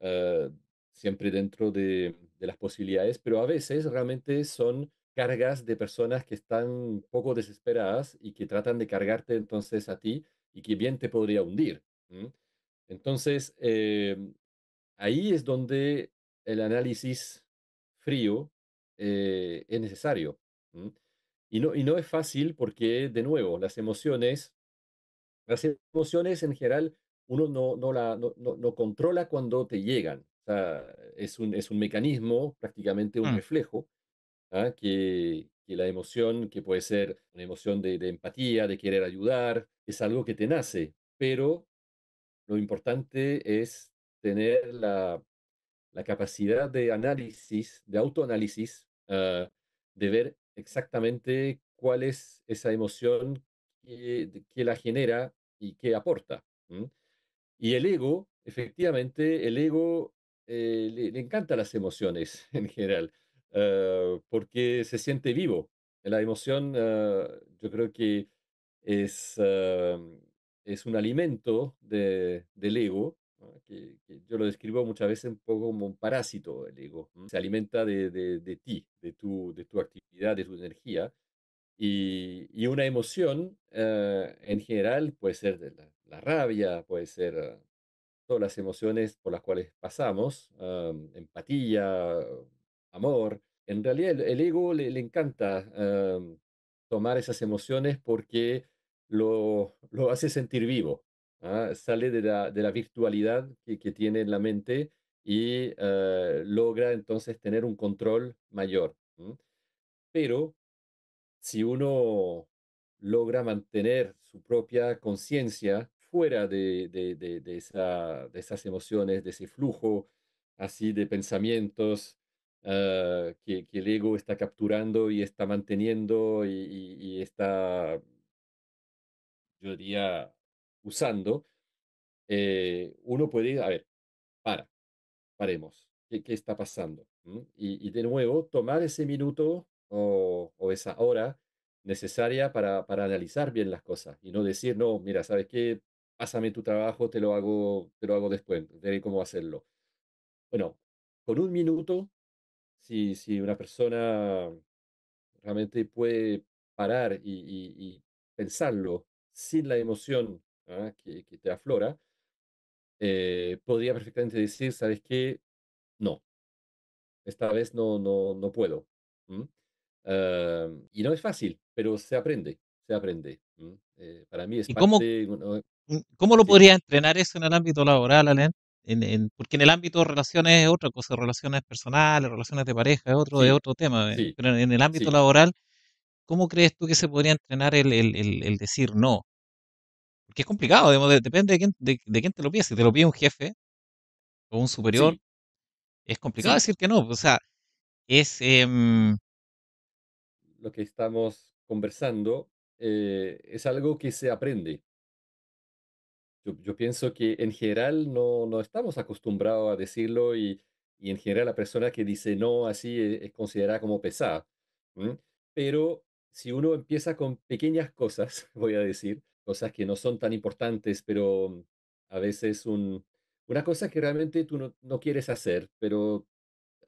ah, siempre dentro de, las posibilidades, pero a veces realmente son cargas de personas que están un poco desesperadas y que tratan de cargarte entonces a ti y que bien te podría hundir. Entonces, eh, ahí es donde el análisis frío eh, es necesario. Y, no, y no es fácil porque, de nuevo, las emociones, las emociones en general, uno no, no, la, no, controla cuando te llegan. es, un, es un mecanismo, prácticamente un mm. reflejo, ¿ah? que, la emoción, que puede ser una emoción de, de empatía, de querer ayudar, es algo que te nace, pero lo importante es tener la, capacidad de análisis, de autoanálisis, ah, de ver exactamente cuál es esa emoción que, la genera y que aporta. Y el ego, efectivamente, el ego eh, le, encanta las emociones en general, ah, porque se siente vivo. La emoción ah, yo creo que es, es un alimento del ego que, yo lo describo muchas veces un poco como un parásito, el ego. Se alimenta de, ti, de tu, de tu actividad, de tu energía. Y, una emoción eh, en general puede ser la, rabia, puede ser eh, todas las emociones por las cuales pasamos, empatía, amor. En realidad el, ego le, encanta tomar esas emociones porque lo hace sentir vivo, Ah, sale de la, virtualidad que, tiene en la mente y eh, logra entonces tener un control mayor. Pero si uno logra mantener su propia conciencia fuera de, esas emociones, de ese flujo así de pensamientos, eh, que, el ego está capturando y está manteniendo y, está, yo diría, usando, eh, uno puede ir, a ver, para, paremos, ¿qué, qué está pasando? ¿Mm? Y, y, de nuevo, tomar ese minuto o, o esa hora necesaria para, para, analizar bien las cosas y no decir, no, mira, ¿sabes qué? Pásame tu trabajo, te lo hago, te lo hago después, veré cómo hacerlo. Bueno, con un minuto, si, si una persona realmente puede parar y, y, y pensarlo sin la emoción ¿ah? que, te aflora, eh, podría perfectamente decir, ¿sabes qué? No, esta vez no, no, no puedo. y no es fácil, pero se aprende, se aprende. Eh, para mí es ¿Y cómo, eh, mm, ¿Cómo lo podría entrenar eso en el ámbito laboral, En, en, porque en el ámbito de relaciones es otra cosa, relaciones personales, relaciones de pareja, es otro, otro tema. pero en el ámbito laboral, ¿cómo crees tú que se podría entrenar el, el, el decir no? que es complicado, de, depende de quién, de, quién te lo pide. Si te lo pide un jefe o un superior, es complicado decir que no. O sea, es... Eh, lo que estamos conversando eh, es algo que se aprende. Yo, yo pienso que en general no, no estamos acostumbrados a decirlo y, y, en general la persona que dice no así eh, es, considerada como pesada. Pero si uno empieza con pequeñas cosas, voy a decir, cosas que no son tan importantes, pero a veces un, una cosa que realmente tú no, quieres hacer, pero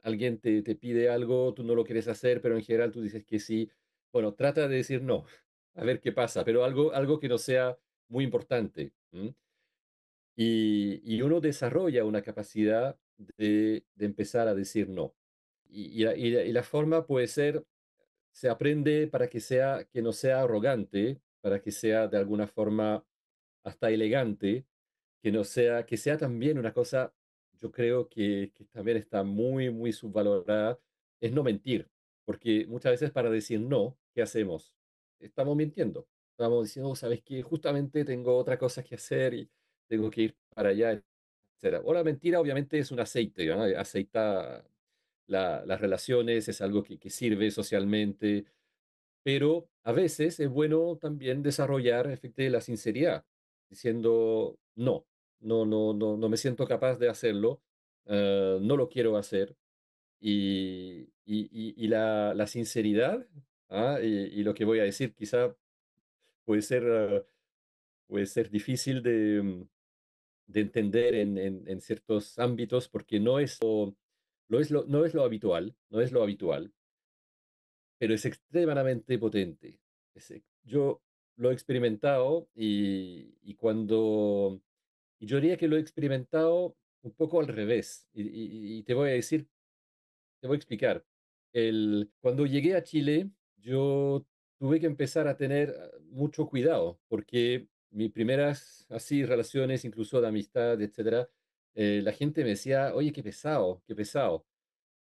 alguien te, pide algo, tú no lo quieres hacer, pero en general tú dices que sí. Bueno, trata de decir no, a ver qué pasa, pero algo, algo que no sea muy importante. Y, uno desarrolla una capacidad de, empezar a decir no. Y, la, y, la, forma puede ser, se aprende para que, sea, que no sea arrogante, para que sea de alguna forma hasta elegante, que no sea, que sea también una cosa, yo creo que, también está muy, muy subvalorada, es no mentir, porque muchas veces para decir no, ¿qué hacemos? Estamos mintiendo, estamos diciendo, oh, ¿sabes qué? Justamente tengo otra cosa que hacer y tengo que ir para allá, etc. O la mentira obviamente es un aceite, aceita las relaciones, es algo que, que sirve socialmente, pero a veces es bueno también desarrollar efectivamente la sinceridad, diciendo no, no, no, no, no me siento capaz de hacerlo, eh, no lo quiero hacer. Y, y, la, la, sinceridad, ¿ah? y, lo que voy a decir quizá puede ser, eh, puede ser difícil de, mm, de entender en, en, ciertos ámbitos porque no es, lo, es no es lo habitual, no es lo habitual, pero es extremadamente potente. yo lo he experimentado y, cuando... Y yo diría que lo he experimentado un poco al revés y, te voy a decir, te voy a explicar. El, cuando llegué a Chile, yo tuve que empezar a tener ah, mucho cuidado porque mis primeras así relaciones, incluso de amistad, etcétera, eh, la gente me decía, oye, qué pesado, qué pesado.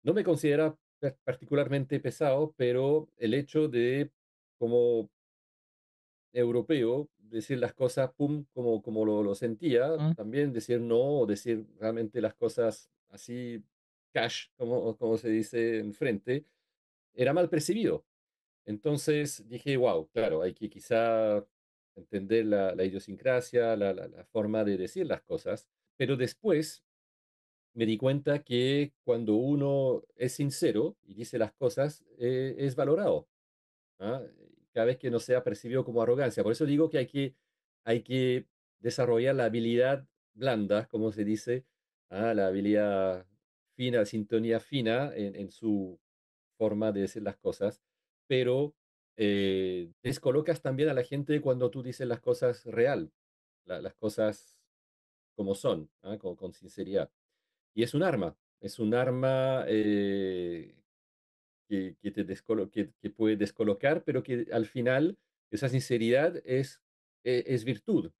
No me considera particularmente pesado, pero el hecho de, como europeo, decir las cosas, como, como lo, lo sentía, también decir no o decir realmente las cosas así, cash, como, como se dice enfrente, era mal percibido. Entonces dije, wow, claro, hay que quizá entender la, idiosincrasia, la, forma de decir las cosas, pero después me di cuenta que cuando uno es sincero y dice las cosas, eh, es valorado. ¿ah? Cada vez que no sea percibido como arrogancia. Por eso digo que hay que, hay que desarrollar la habilidad blanda, como se dice, ¿ah? la habilidad fina, sintonía fina en, en, su forma de decir las cosas, pero eh, descolocas también a la gente cuando tú dices las cosas real, las cosas como son, ¿ah? con, con sinceridad. Y es un arma, es un arma eh, que, que, te que, puede descolocar, pero que al final esa sinceridad es, eh, es virtud.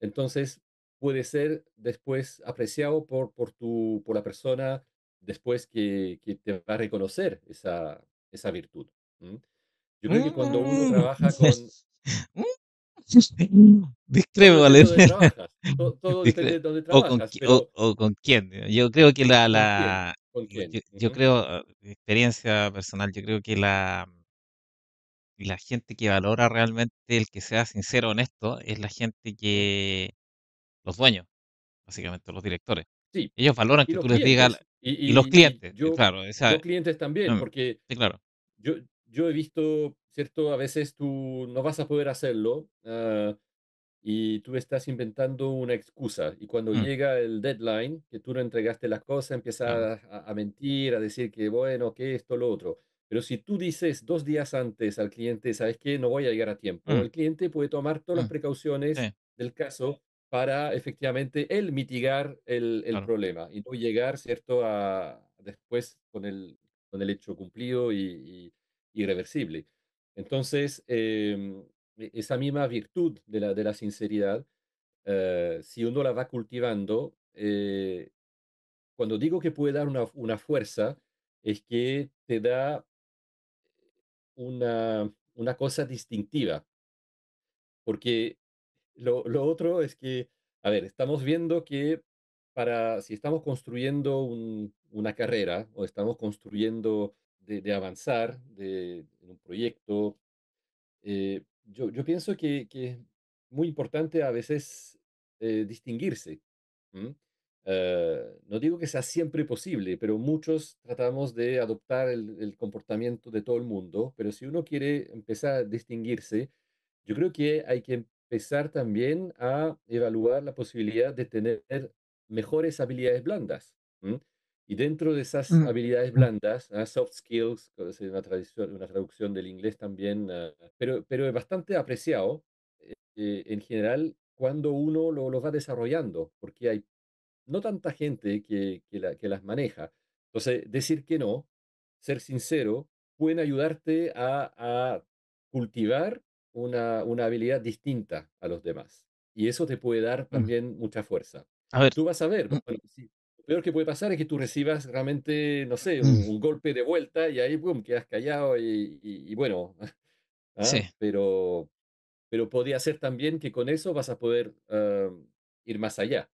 Entonces puede ser después apreciado por, por, tu, por la persona después que, que te va a reconocer esa, esa virtud. Yo creo que mm, cuando uno mm, trabaja con... Mm, Discrepo, vale. todo dónde trabajas. O con, quién. Eh, yo creo que la. Yo, creo, eh, experiencia personal, yo creo que la. La gente que valora realmente el que sea sincero, honesto, es la gente que. Los dueños, básicamente, los directores. Sí. Ellos valoran que tú les digas. Y, los clientes, eh, claro. los clientes también, mm, porque. Sí, claro. Yo, yo he visto ¿cierto? A veces tú no vas a poder hacerlo ah, y tú estás inventando una excusa. Y cuando mm. llega el deadline, que tú no entregaste las cosas, empiezas a, mentir, a decir que, bueno, que esto, lo otro. Pero si tú dices dos días antes al cliente, sabes que no voy a llegar a tiempo, mm. el cliente puede tomar todas las mm. precauciones del caso para efectivamente él mitigar el, problema y no llegar, ¿cierto?, a después con el, con el hecho cumplido y irreversible. Entonces, em, e, esa misma virtud de la, de la sinceridad, eh, si uno la va cultivando, eh, cuando digo que puede dar una, una, fuerza, es que te da una, una cosa distintiva. Porque lo, lo otro es que, a ver, estamos viendo que para, si estamos construyendo una carrera o estamos construyendo de, avanzar de, en un proyecto. Eh, yo, pienso que, es muy importante a veces eh, distinguirse. Eh, no digo que sea siempre posible, pero muchos tratamos de adoptar el, comportamiento de todo el mundo, pero si uno quiere empezar a distinguirse, yo creo que hay que empezar también a evaluar la posibilidad de tener mejores habilidades blandas. Y dentro de esas mm. habilidades mm. blandas, ah, soft skills, una, traducción, una traducción del inglés también, ah, pero, pero es bastante apreciado eh, eh, en general cuando uno lo, va desarrollando, porque hay no tanta gente que, que, las maneja. Entonces, decir que no, ser sincero, pueden ayudarte a, a cultivar una, una, habilidad distinta a los demás. Y eso te puede dar mm. también mucha fuerza. A ver. Tú vas a ver, lo peor que puede pasar es que tú recibas realmente, no sé, un, mm. golpe de vuelta y ahí, boom, quedas callado y, bueno. ¿ah? Sí. Pero, pero podría ser también que con eso vas a poder ah, ir más allá.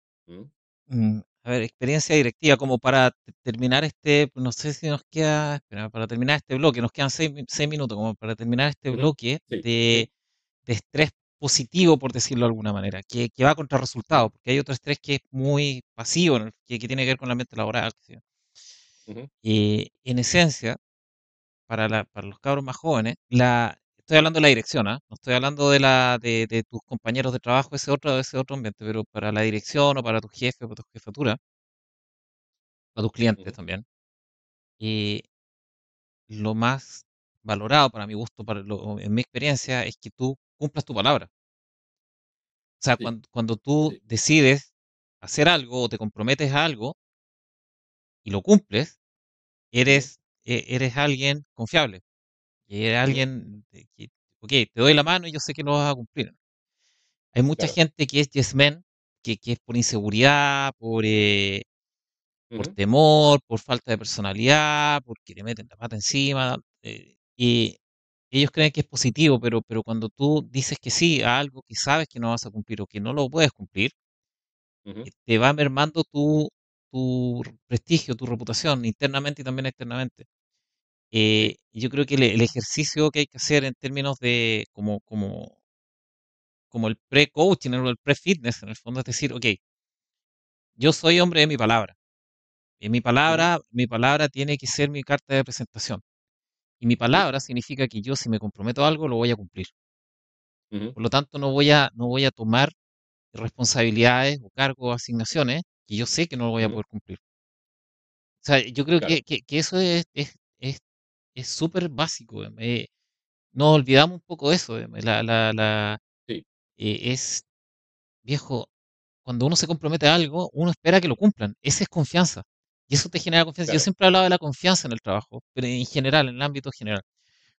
Mm, a ver, experiencia directiva, como para terminar este, no sé si nos queda, espera, para terminar este bloque, nos quedan seis, minutos, como para terminar este bloque de, de, estrés positivo, por decirlo de alguna manera, que, que va contra resultados, porque hay otro estrés que es muy pasivo, que, que, tiene que ver con la mente laboral. Eh, en esencia, para, la, para los cabros más jóvenes, la, estoy hablando de la dirección, ¿ah? no estoy hablando de, la, de, tus compañeros de trabajo, ese otro, ese otro ambiente, pero para la dirección o para tu jefe o para tu jefatura, para tus clientes también. y eh, lo más valorado para mi gusto, para lo, en mi experiencia, es que tú cumplas tu palabra. O sea, cuando, tú decides hacer algo o te comprometes a algo y lo cumples, eres, e-, eres alguien confiable. Y eres alguien que, ok, te doy la mano y yo sé que no vas a cumplir. Hay mucha gente que es yes que, es por inseguridad, por, eh, por temor, por falta de personalidad, porque le meten la pata encima. Eh, y ellos creen que es positivo, pero, pero cuando tú dices que sí a algo que sabes que no vas a cumplir o que no lo puedes cumplir, eh, te va mermando tu, tu prestigio, tu reputación, internamente y también externamente. Eh, yo creo que el, ejercicio que hay que hacer en términos de como, como, como el pre-coaching el pre-fitness, en el fondo, es decir, ok, yo soy hombre de mi palabra. Eh, mi palabra, mi palabra tiene que ser mi carta de presentación y mi palabra significa que yo si me comprometo a algo lo voy a cumplir. Por lo tanto, no voy, a, no voy a tomar responsabilidades o cargos o asignaciones que yo sé que no lo voy a poder cumplir. O sea, yo creo que, que, eso es súper es, es, súper básico. Eh, nos olvidamos un poco de eso. Eh, la, eh, es, viejo, cuando uno se compromete a algo, uno espera que lo cumplan. Esa es confianza. Y eso te genera confianza. Yo siempre he hablado de la confianza en el trabajo, pero en general, en el ámbito general.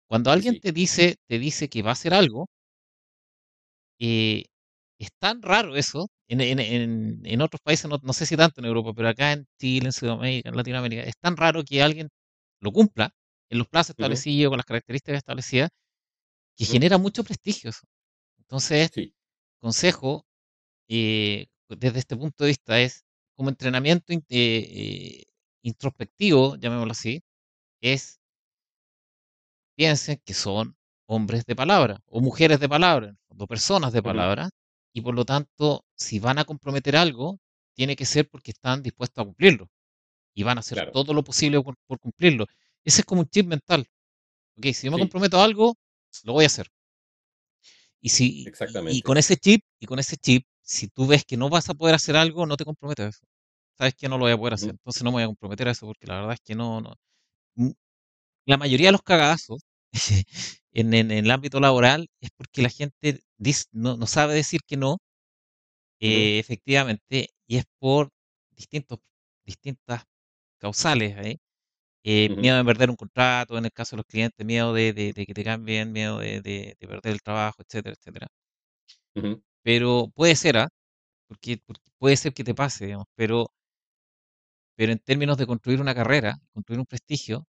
Cuando alguien te dice, te dice que va a hacer algo, eh, es tan raro eso. En, otros países, no, no, sé si tanto en Europa, pero acá en Chile, en Sudamérica, en Latinoamérica, es tan raro que alguien lo cumpla en los plazos establecidos, con las características establecidas, que genera mucho prestigio. Eso. Entonces, consejo, eh, desde este punto de vista, es como entrenamiento eh, eh, introspectivo, llamémoslo así, es piensen que son hombres de palabra o mujeres de palabra, o personas de palabra, y por lo tanto, si van a comprometer algo, tiene que ser porque están dispuestos a cumplirlo y van a hacer todo lo posible por, cumplirlo. Ese es como un chip mental. Ok, si yo me comprometo a algo, lo voy a hacer. Y si con ese chip, y con ese chip, si tú ves que no vas a poder hacer algo, no te comprometes a eso es que no lo voy a poder hacer, entonces no me voy a comprometer a eso, porque la verdad es que no, no. Mm, la mayoría de los cagazos en, en, el ámbito laboral es porque la gente no, sabe decir que no, eh, efectivamente, y es por distintos, distintas causales. ¿eh? Eh, miedo de perder un contrato, en el caso de los clientes, miedo de, de, que te cambien, miedo de, de, perder el trabajo, etcétera, etcétera. Pero puede ser, ¿ah? Porque, puede ser que te pase, pero pero en términos de construir una carrera, construir un prestigio,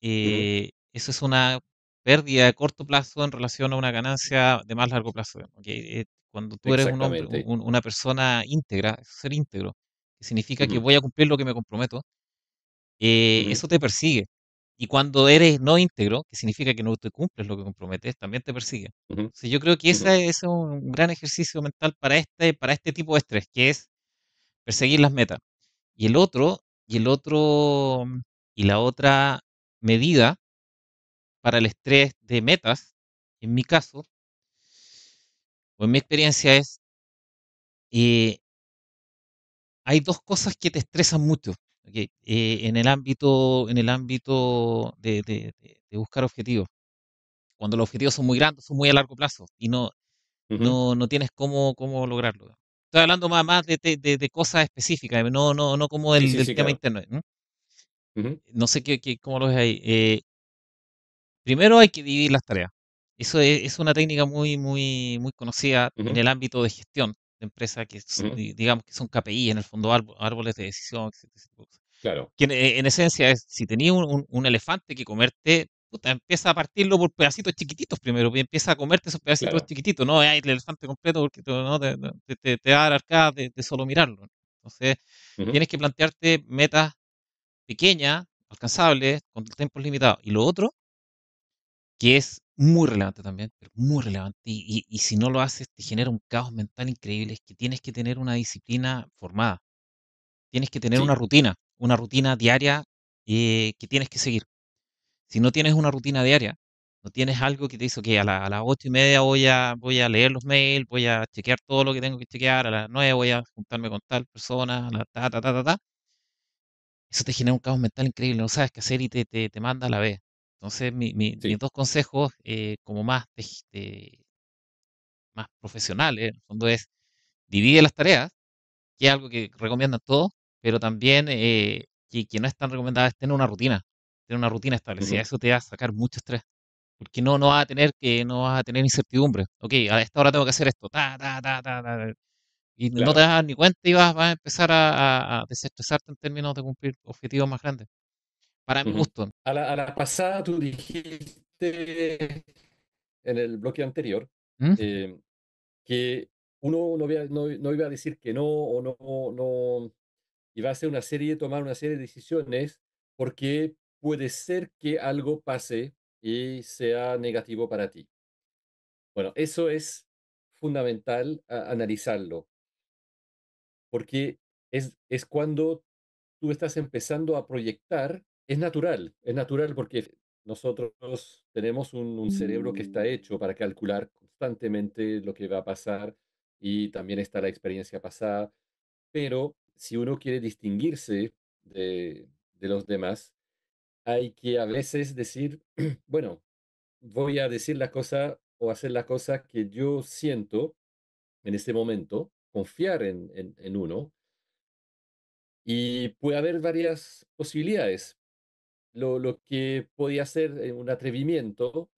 eh, eso es una pérdida de corto plazo en relación a una ganancia de más largo plazo. Eh, cuando tú eres una persona íntegra, ser íntegro, que significa que voy a cumplir lo que me comprometo, eh, eso te persigue. Y cuando eres no íntegro, que significa que no te cumples lo que comprometes, también te persigue. yo creo que ese, es un gran ejercicio mental para este, para este tipo de estrés, que es perseguir las metas. Y el otro y el otro, y la otra medida para el estrés de metas, en mi caso, o en mi experiencia es, eh, hay dos cosas que te estresan mucho eh, en el ámbito, en el ámbito de, buscar objetivos. Cuando los objetivos son muy grandes, son muy a largo plazo y no, no, no tienes cómo, cómo lograrlo. Estoy hablando más, de, cosas específicas, no, no, no como del, tema internet. No sé qué, cómo lo ves ahí. Eh, primero hay que dividir las tareas. Eso e, es, una técnica muy, muy, muy conocida en el ámbito de gestión de empresas que, son, digamos, que son KPI, en el fondo árboles de decisión, etc. Claro. Que eh, en, esencia es, si tenías un elefante que comerte, empieza a partirlo por pedacitos chiquititos primero, empieza a comerte esos pedacitos chiquititos, no hay el elefante completo porque te, te, te, da arcada de, solo mirarlo. Entonces, tienes que plantearte metas pequeñas, alcanzables, con tiempos limitado. Y lo otro, que es muy relevante también, pero muy relevante, y, si no lo haces te genera un caos mental increíble, es que tienes que tener una disciplina formada, tienes que tener una rutina, una rutina diaria eh, que tienes que seguir si no tienes una rutina diaria, no tienes algo que te dice, que a, las ocho y media voy a, voy a leer los mails, voy a chequear todo lo que tengo que chequear, a las nueve voy a juntarme con tal persona, ta, ta, ta, ta, ta. Eso te genera un caos mental increíble, no sabes qué hacer y te, manda a la vez. Entonces, mis dos consejos, eh, como más, de, más profesionales, en el fondo es divide las tareas, que es algo que recomiendan todos, pero también eh, que, no es tan es tener una rutina una rutina establecida. Eso te va a sacar mucho estrés. Porque no, no vas a tener que, no vas a tener incertidumbre. Ok, a esta hora tengo que hacer esto. Ta, ta, ta, ta, Y no te das ni cuenta y vas, a empezar a, desestresarte en términos de cumplir objetivos más grandes. Para mi gusto. A la, pasada tú dijiste en el bloque anterior ¿Mm? eh, que uno no, no, iba a decir que no o no, no, iba a hacer una serie, tomar una serie de decisiones porque puede ser que algo pase y sea negativo para ti. Bueno, eso es fundamental analizarlo, porque es, es cuando tú estás empezando a proyectar, es natural, es natural porque nosotros tenemos un, cerebro que está mm. hecho para calcular constantemente lo que va a pasar y también está la experiencia pasada, pero si uno quiere distinguirse de, de los demás, hay que a veces decir, bueno, voy a decir la cosa o hacer la cosa que yo siento en este momento, confiar en, uno. Y puede haber varias posibilidades. Lo, que podía ser un atrevimiento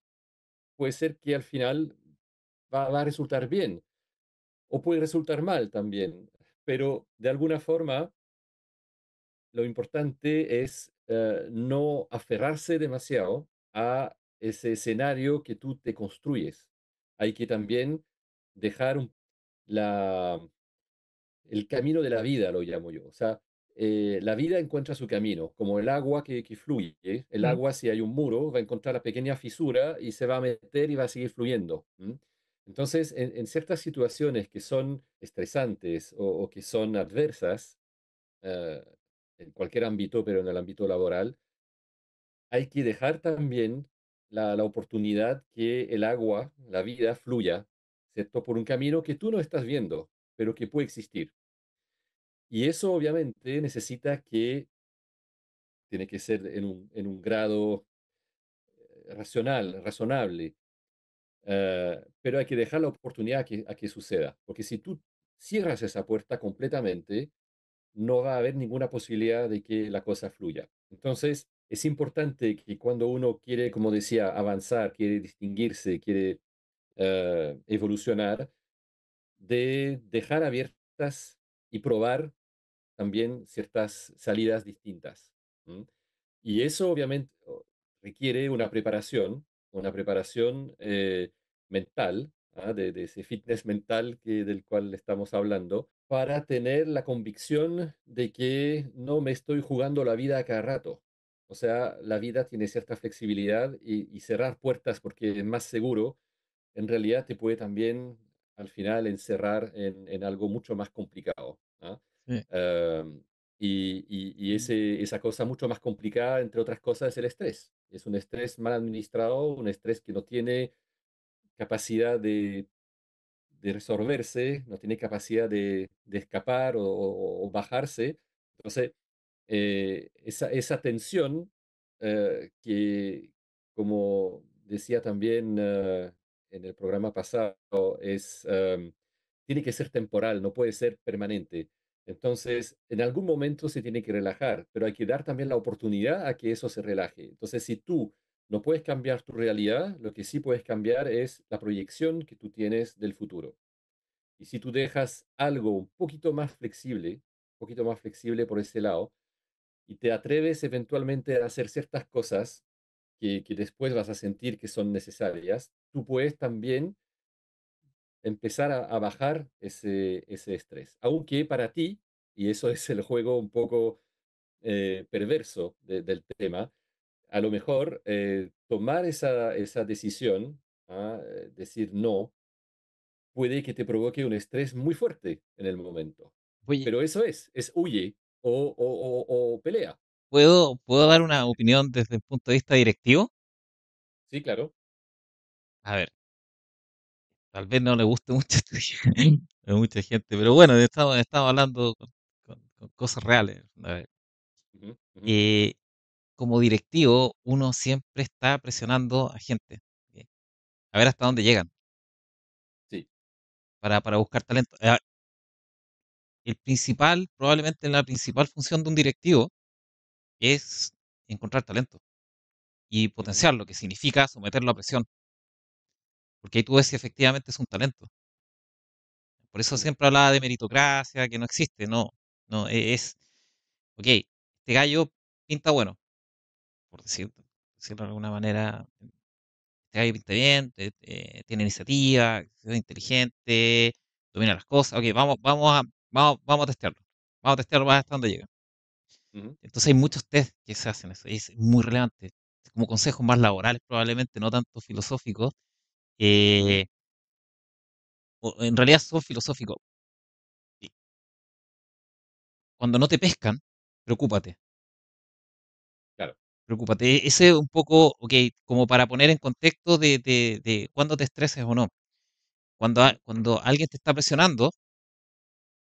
puede ser que al final va a resultar bien o puede resultar mal también. Pero de alguna forma, lo importante es eh, no aferrarse demasiado a ese escenario que tú te construyes. Hay que también dejar la, el camino de la vida, lo llamo yo. O sea, eh, la vida encuentra su camino, como el agua que, fluye. El agua, si hay un muro, va a encontrar la pequeña fisura y se va a meter y va a seguir fluyendo. Entonces, en, ciertas situaciones que son estresantes o, que son adversas, eh, cualquier ámbito, pero en el ámbito laboral, hay que dejar también la, oportunidad que el agua, la vida, fluya, excepto Por un camino que tú no estás viendo, pero que puede existir. Y eso obviamente necesita que, tiene que ser en un, grado eh, racional, razonable, eh, pero hay que dejar la oportunidad a que suceda, porque si tú cierras esa puerta completamente, no va a haber ninguna posibilidad de que la cosa fluya. Entonces, es importante que cuando uno quiere, como decía, avanzar, quiere distinguirse, quiere eh, evolucionar, de dejar abiertas y probar también ciertas salidas distintas. Y eso obviamente requiere una preparación, una preparación eh, mental, ¿ah? de, ese fitness mental que, del cual estamos hablando, para tener la convicción de que no me estoy jugando la vida a cada rato. O sea, la vida tiene cierta flexibilidad y, cerrar puertas porque es más seguro, en realidad te puede también al final encerrar en, algo mucho más complicado. ¿ah? y, mm. esa cosa mucho más complicada, entre otras cosas, es el estrés. Es un estrés mal administrado, un estrés que no tiene capacidad de de resolverse, no tiene capacidad de, escapar o, bajarse. Entonces, eh, esa, esa tensión eh, que, como decía también eh, en el programa pasado, es, em, tiene que ser temporal, no puede ser permanente. Entonces, en algún momento se tiene que relajar, pero hay que dar también la oportunidad a que eso se relaje. Entonces, si tú no puedes cambiar tu realidad, lo que sí puedes cambiar es la proyección que tú tienes del futuro. Y si tú dejas algo un poquito más flexible, un poquito más flexible por ese lado, y te atreves eventualmente a hacer ciertas cosas que, después vas a sentir que son necesarias, tú puedes también empezar a, bajar ese, ese, estrés. Aunque para ti, y eso es el juego un poco eh, perverso del tema, a lo mejor eh, tomar esa, esa decisión, ¿ah? eh, decir no, puede que te provoque un estrés muy fuerte en el momento. Pero eso es, es huye o, o, o, pelea. ¿Puedo, ¿Puedo dar una opinión desde el punto de vista directivo? Sí, claro. A ver, tal vez no le guste mucho a mucha gente, pero bueno, estamos, estamos hablando con, cosas reales. A eh, como directivo uno siempre está presionando a gente. Eh, a ver hasta dónde llegan. Sí. Para, buscar talento. Ah, el principal, probablemente la principal función de un directivo es encontrar talento y potenciarlo, que significa someterlo a presión. Porque ahí tú ves si efectivamente es un talento. Por eso siempre hablaba de meritocracia, que no existe, no, no, e, es, ok, este gallo pinta bueno, por decirlo de alguna manera, te pinta bien, tiene iniciativa, es inteligente, domina las cosas. Ok, vamos, vamos, a, vamos, vamos a testearlo. Vamos a testearlo hasta donde llega. Entonces hay muchos test que se hacen, eso, es muy relevante. Como consejos más laborales, probablemente, no tanto filosóficos. Eh, en realidad son filosóficos. Cuando no te pescan, preocúpate. Preocúpate. E-, ese es un poco, ok, como para poner en contexto de, de, cuándo te estreses o no. Cuando, cuando alguien te está presionando,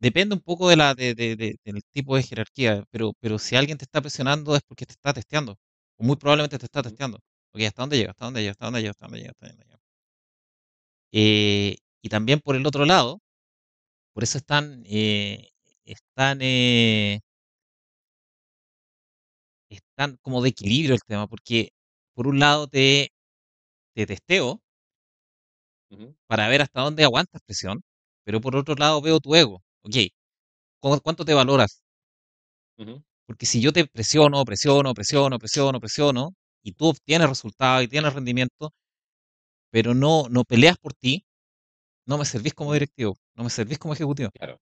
depende un poco de la, de, del tipo de jerarquía, pero, pero si alguien te está presionando es porque te está testeando, o muy probablemente te está testeando. Ok, ¿hasta dónde llega? ¿Hasta dónde llega? ¿Hasta dónde llega? ¿Hasta dónde llega? ¿Hasta dónde llega? Eh, y también por el otro lado, por eso están, eh, están eh, como de equilibrio el tema, porque por un lado te, testeo para ver hasta dónde aguantas presión, pero por otro lado veo tu ego. Ok, ¿cuánto te valoras? Porque si yo te presiono, presiono, presiono, presiono, presiono, y tú obtienes resultados y tienes rendimiento, pero no, no peleas por ti, no me servís como directivo, no me servís como ejecutivo. Claro.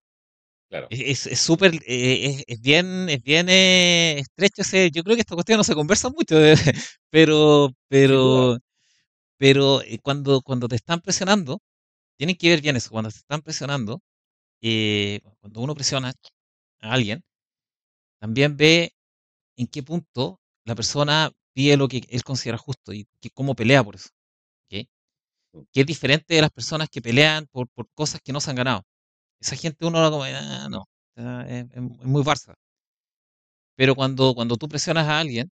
E-, es súper, eh, es, bien, es bien eh, estrecho. Ese, yo creo que esta cuestión no se conversa mucho, pero, pero, pero eh, cuando, cuando te están presionando, tienen que ver bien eso. Cuando te están presionando, cuando uno presiona a alguien, también ve en qué punto la persona pide lo que él considera justo y que, cómo pelea por eso. ¿okay? Mm. Que es diferente de las personas que pelean por, por cosas que no se han ganado. Esa gente uno la como, ah, no, es, muy farsa. Pero cuando, cuando tú presionas a alguien,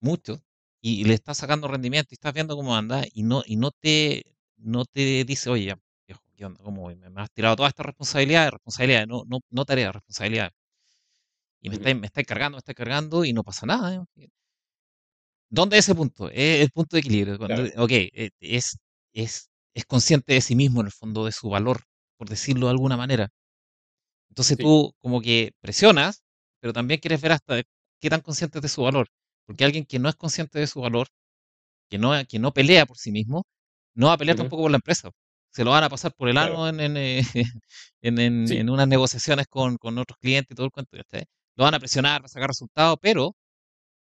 mucho, y, le estás sacando rendimiento y estás viendo cómo anda, y no, y no te no te dice, oye, ¿qué onda? ¿Cómo voy? me has tirado toda esta responsabilidad, responsabilidad, no, no, no tarea, responsabilidad. Y me está, me está cargando, me está cargando y no pasa nada. ¿eh? ¿Dónde es ese punto? Es el punto de equilibrio. Ok, eh, es, es, es consciente de sí mismo en el fondo, de su valor, por decirlo de alguna manera. Entonces tú como que presionas, pero también quieres ver hasta qué tan consciente de su valor. Porque alguien que no es consciente de su valor, que no, que no pelea por sí mismo, no va a pelear tampoco por la empresa. Se lo van a pasar por el ano en, en, eh, unas negociaciones con, otros clientes y todo el cuento. Lo van a presionar, para sacar resultados, pero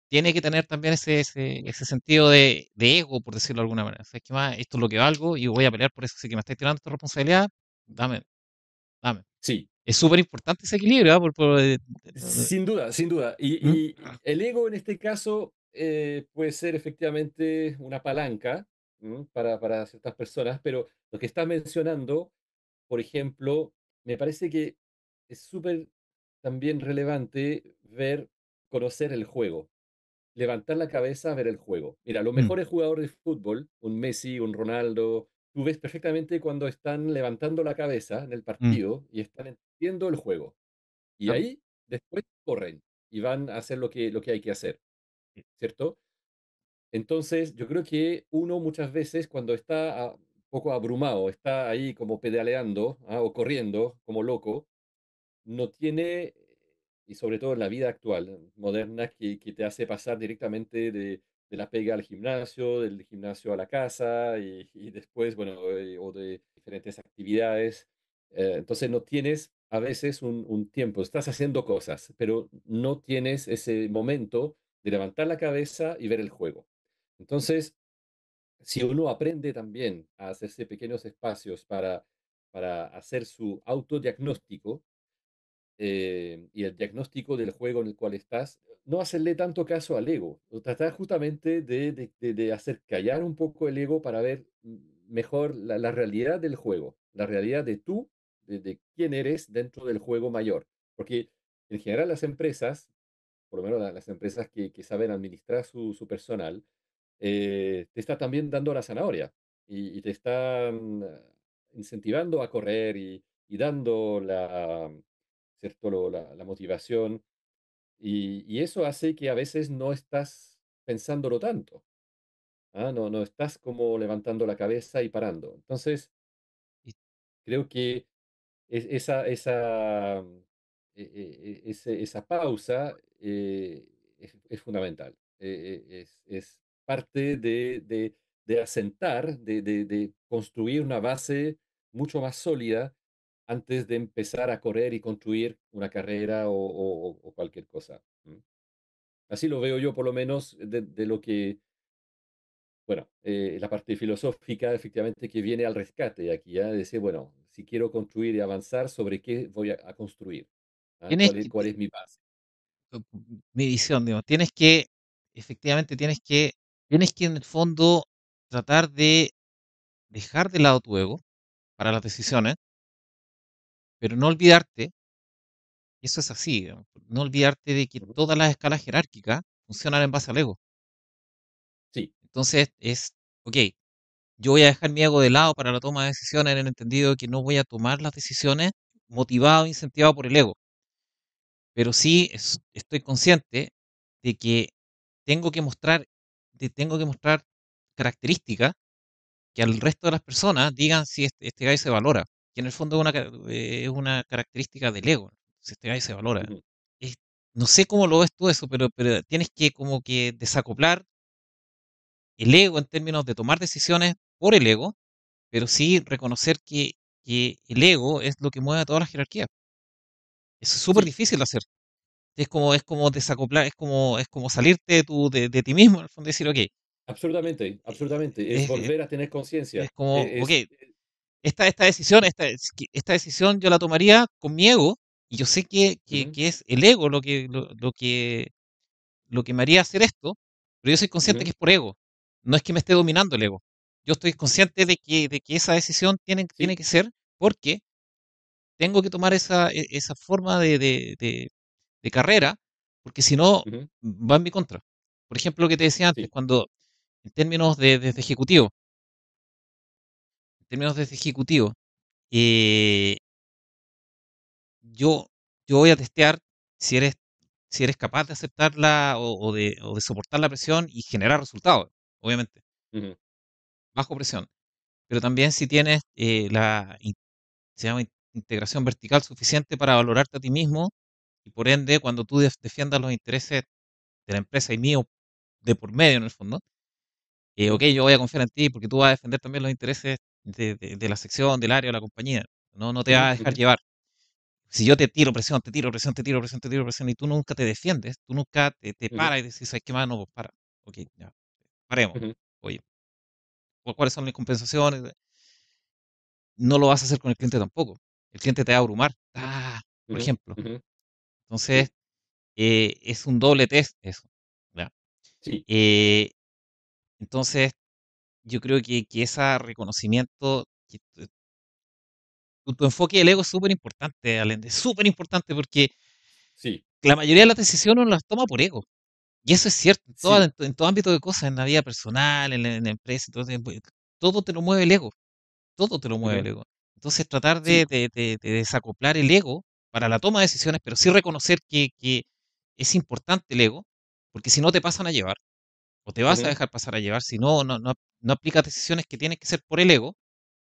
tiene que tener también ese, ese, sentido de, ego, por decirlo de alguna manera. que más, esto es lo que valgo y voy a pelear por eso, así que me está tirando esta responsabilidad, dame, dame. Sí. Es súper importante ese equilibrio, ¿ah? eh, eh, Sin duda, sin duda. ¿Mm? Y, el ego en este caso eh, puede ser efectivamente una palanca para, para ciertas personas, pero lo que estás mencionando, por ejemplo, me parece que es súper también relevante ver, conocer el juego, levantar la cabeza a ver el juego. Mira, los mm. mejores jugadores de fútbol, un Messi, un Ronaldo, tú ves perfectamente cuando están levantando la cabeza en el mm. partido y están entendiendo el juego. Y ah. ahí después corren y van a hacer lo que, lo que hay que hacer, mm. ¿cierto? Entonces, yo creo que uno muchas veces cuando está un ah, poco abrumado, está ahí como pedaleando ah, o corriendo como loco, no tiene, y sobre todo en la vida actual, moderna, que te hace pasar directamente de, de la pega al gimnasio, del gimnasio a la casa y, después, bueno, eh, o de diferentes actividades. Eh, entonces no tienes a veces un, tiempo, estás haciendo cosas, pero no tienes ese momento de levantar la cabeza y ver el juego. Entonces, si uno aprende también a hacerse pequeños espacios para, para hacer su autodiagnóstico, eh, y el diagnóstico del juego en el cual estás, no hacerle tanto caso al ego, tratar justamente de, de, de, hacer callar un poco el ego para ver mejor la, realidad del juego, la realidad de tú, de, quién eres dentro del juego mayor. Porque en general las empresas, por lo menos las, empresas que, que, saben administrar su, su personal, eh, te está también dando la zanahoria y, te están eh, incentivando a correr y, y dando la, ¿cierto? la, motivación. Y, eso hace que a veces no estás pensándolo tanto. ¿ah? No, no estás como levantando la cabeza y parando. Entonces, creo que esa, esa, e, e, e, esa pausa eh, es, fundamental. Eh, es, es, parte de, de, de asentar, de, de, construir una base mucho más sólida antes de empezar a correr y construir una carrera o, cualquier cosa. Así lo veo yo, por lo menos, de, lo que, bueno, eh, la parte filosófica, efectivamente, que viene al rescate aquí, ya ¿ah? dice de decir, bueno, si quiero construir y avanzar, ¿sobre qué voy a, construir? ¿Ah? ¿Cuál, es, mi base? Mi visión, digo. tienes que, efectivamente, tienes que, tienes que en el fondo tratar de dejar de lado tu ego para las decisiones pero no olvidarte, eso es así, eh, no olvidarte de que todas las escalas jerárquicas funcionan en base al ego. Sí. Entonces es, ok, yo voy a dejar mi ego de lado para la toma de decisiones en el entendido de que no voy a tomar las decisiones motivado, incentivado por el ego. Pero sí estoy consciente de que tengo que mostrar, de, tengo que mostrar características que al resto de las personas digan si este, este se valora que en el fondo es una, eh, característica del ego, si sistema ahí se valora. no sé cómo lo ves tú eso, pero, pero tienes que como que desacoplar el ego en términos de tomar decisiones por el ego, pero sí reconocer que, el ego es lo que mueve a todas las jerarquías. Eso es súper difícil de hacer. Es como, es como desacoplar, es como, es como salirte de, de, ti mismo, en el fondo, decir, ok. Absolutamente, absolutamente. Es, volver a tener conciencia. Es como, e-, esta, esta decisión, esta, esta decisión yo la tomaría con mi ego, y yo sé que, es el ego lo que, lo, que, lo que me haría hacer esto, pero yo soy consciente que es por ego, no es que me esté dominando el ego. Yo estoy consciente de que, de que esa decisión tiene, tiene que ser porque tengo que tomar esa, e, forma de, carrera, porque si no, va en mi contra. Por ejemplo, lo que te decía antes, cuando en términos de, ejecutivo, términos de ejecutivo, eh, yo, yo voy a testear si eres, si eres capaz de aceptarla o, de, soportar la presión y generar resultados, obviamente. Bajo presión. Pero también si tienes eh, la se integración vertical suficiente para valorarte a ti mismo y por ende cuando tú defiendas los intereses de la empresa y mío de por medio en el fondo, eh, ok, yo voy a confiar en ti porque tú vas a defender también los intereses de, de, la sección, del área, de la compañía. No, no te va a dejar llevar. Si yo te tiro presión, te tiro presión, te tiro presión, te tiro presión, y tú nunca te defiendes, tú nunca te, te paras y decís, ¿sabes qué más, no, pues, para. Ok, ya, paremos. Oye, ¿cuáles son mis compensaciones? No lo vas a hacer con el cliente tampoco. El cliente te va a abrumar, ah, por ejemplo. Entonces, eh, es un doble test eso. Sí. Eh, entonces, yo creo que, que ese reconocimiento, tu, enfoque del ego es súper importante, Allende, súper importante porque la mayoría de las decisiones las toma por ego. Y eso es cierto, en todo, ámbito de cosas, en la vida personal, en la, empresa, eh, todo, te lo mueve el ego, todo te lo mueve el ego. Entonces tratar de, desacoplar el ego para la toma de decisiones, pero sí reconocer que es importante el ego, porque si no te pasan a llevar te vas a dejar pasar a llevar, si no, no, no, no aplicas decisiones que tienen que ser por el ego,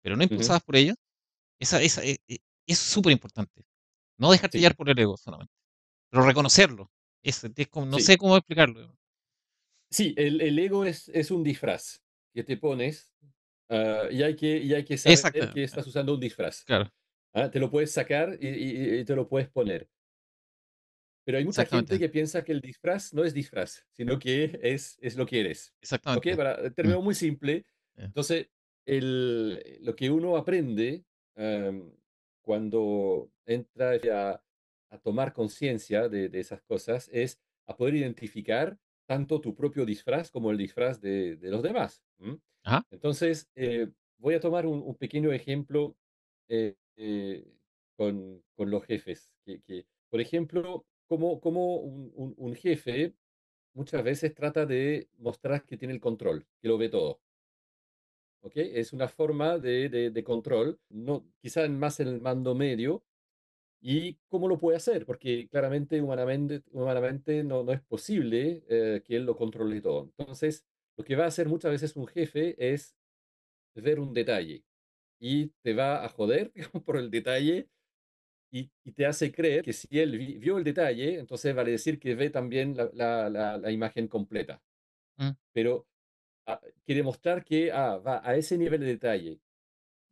pero no impulsadas por ello esa, esa, e, e, es súper importante. No dejarte llevar por el ego solamente, pero reconocerlo. Es, como, no sé cómo explicarlo. Sí, el, ego es, es, un disfraz que te pones ah, y, hay que, y hay que saber que estás usando un disfraz. Claro. ¿ah? Te lo puedes sacar y, te lo puedes poner. Pero hay mucha gente que piensa que el disfraz no es disfraz, sino que es, es lo que eres. Exactamente. ¿Okay? Para eh, mm. término muy simple. Entonces, el, eh, lo que uno aprende em, cuando entra a, a tomar conciencia de, de, esas cosas es a poder identificar tanto tu propio disfraz como el disfraz de, de los demás. Entonces, eh, voy a tomar un, pequeño ejemplo con, con, los jefes. Que, que, por ejemplo, como un, jefe muchas veces trata de mostrar que tiene el control, que lo ve todo. ¿Ok? Es una forma de, control, no, quizás más el mando medio, ¿Y cómo lo puede hacer? Porque claramente humanamente, humanamente no, no es posible eh, que él lo controle todo. Entonces, lo que va a hacer muchas veces un jefe es ver un detalle y te va a joder por el detalle y, te hace creer que si él vio el detalle, entonces vale decir que ve también la, imagen completa. Mm. Pero quiere ah, mostrar que ah, va a ese nivel de detalle,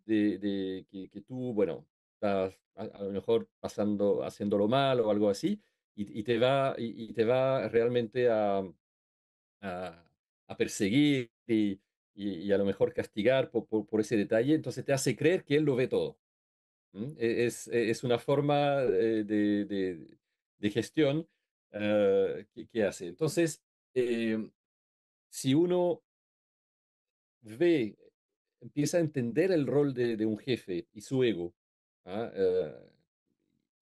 de, que, tú, bueno, estás a, lo mejor pasando, haciéndolo mal o algo así, y, te, va, y, te va realmente a, a, a perseguir y, a lo mejor castigar por, por ese detalle, entonces te hace creer que él lo ve todo. Mm, e, e, es, una forma eh, de, gestión eh, que, hace. Entonces, em, si uno ve, empieza a entender el rol de, un jefe y su ego, ¿ah? eh,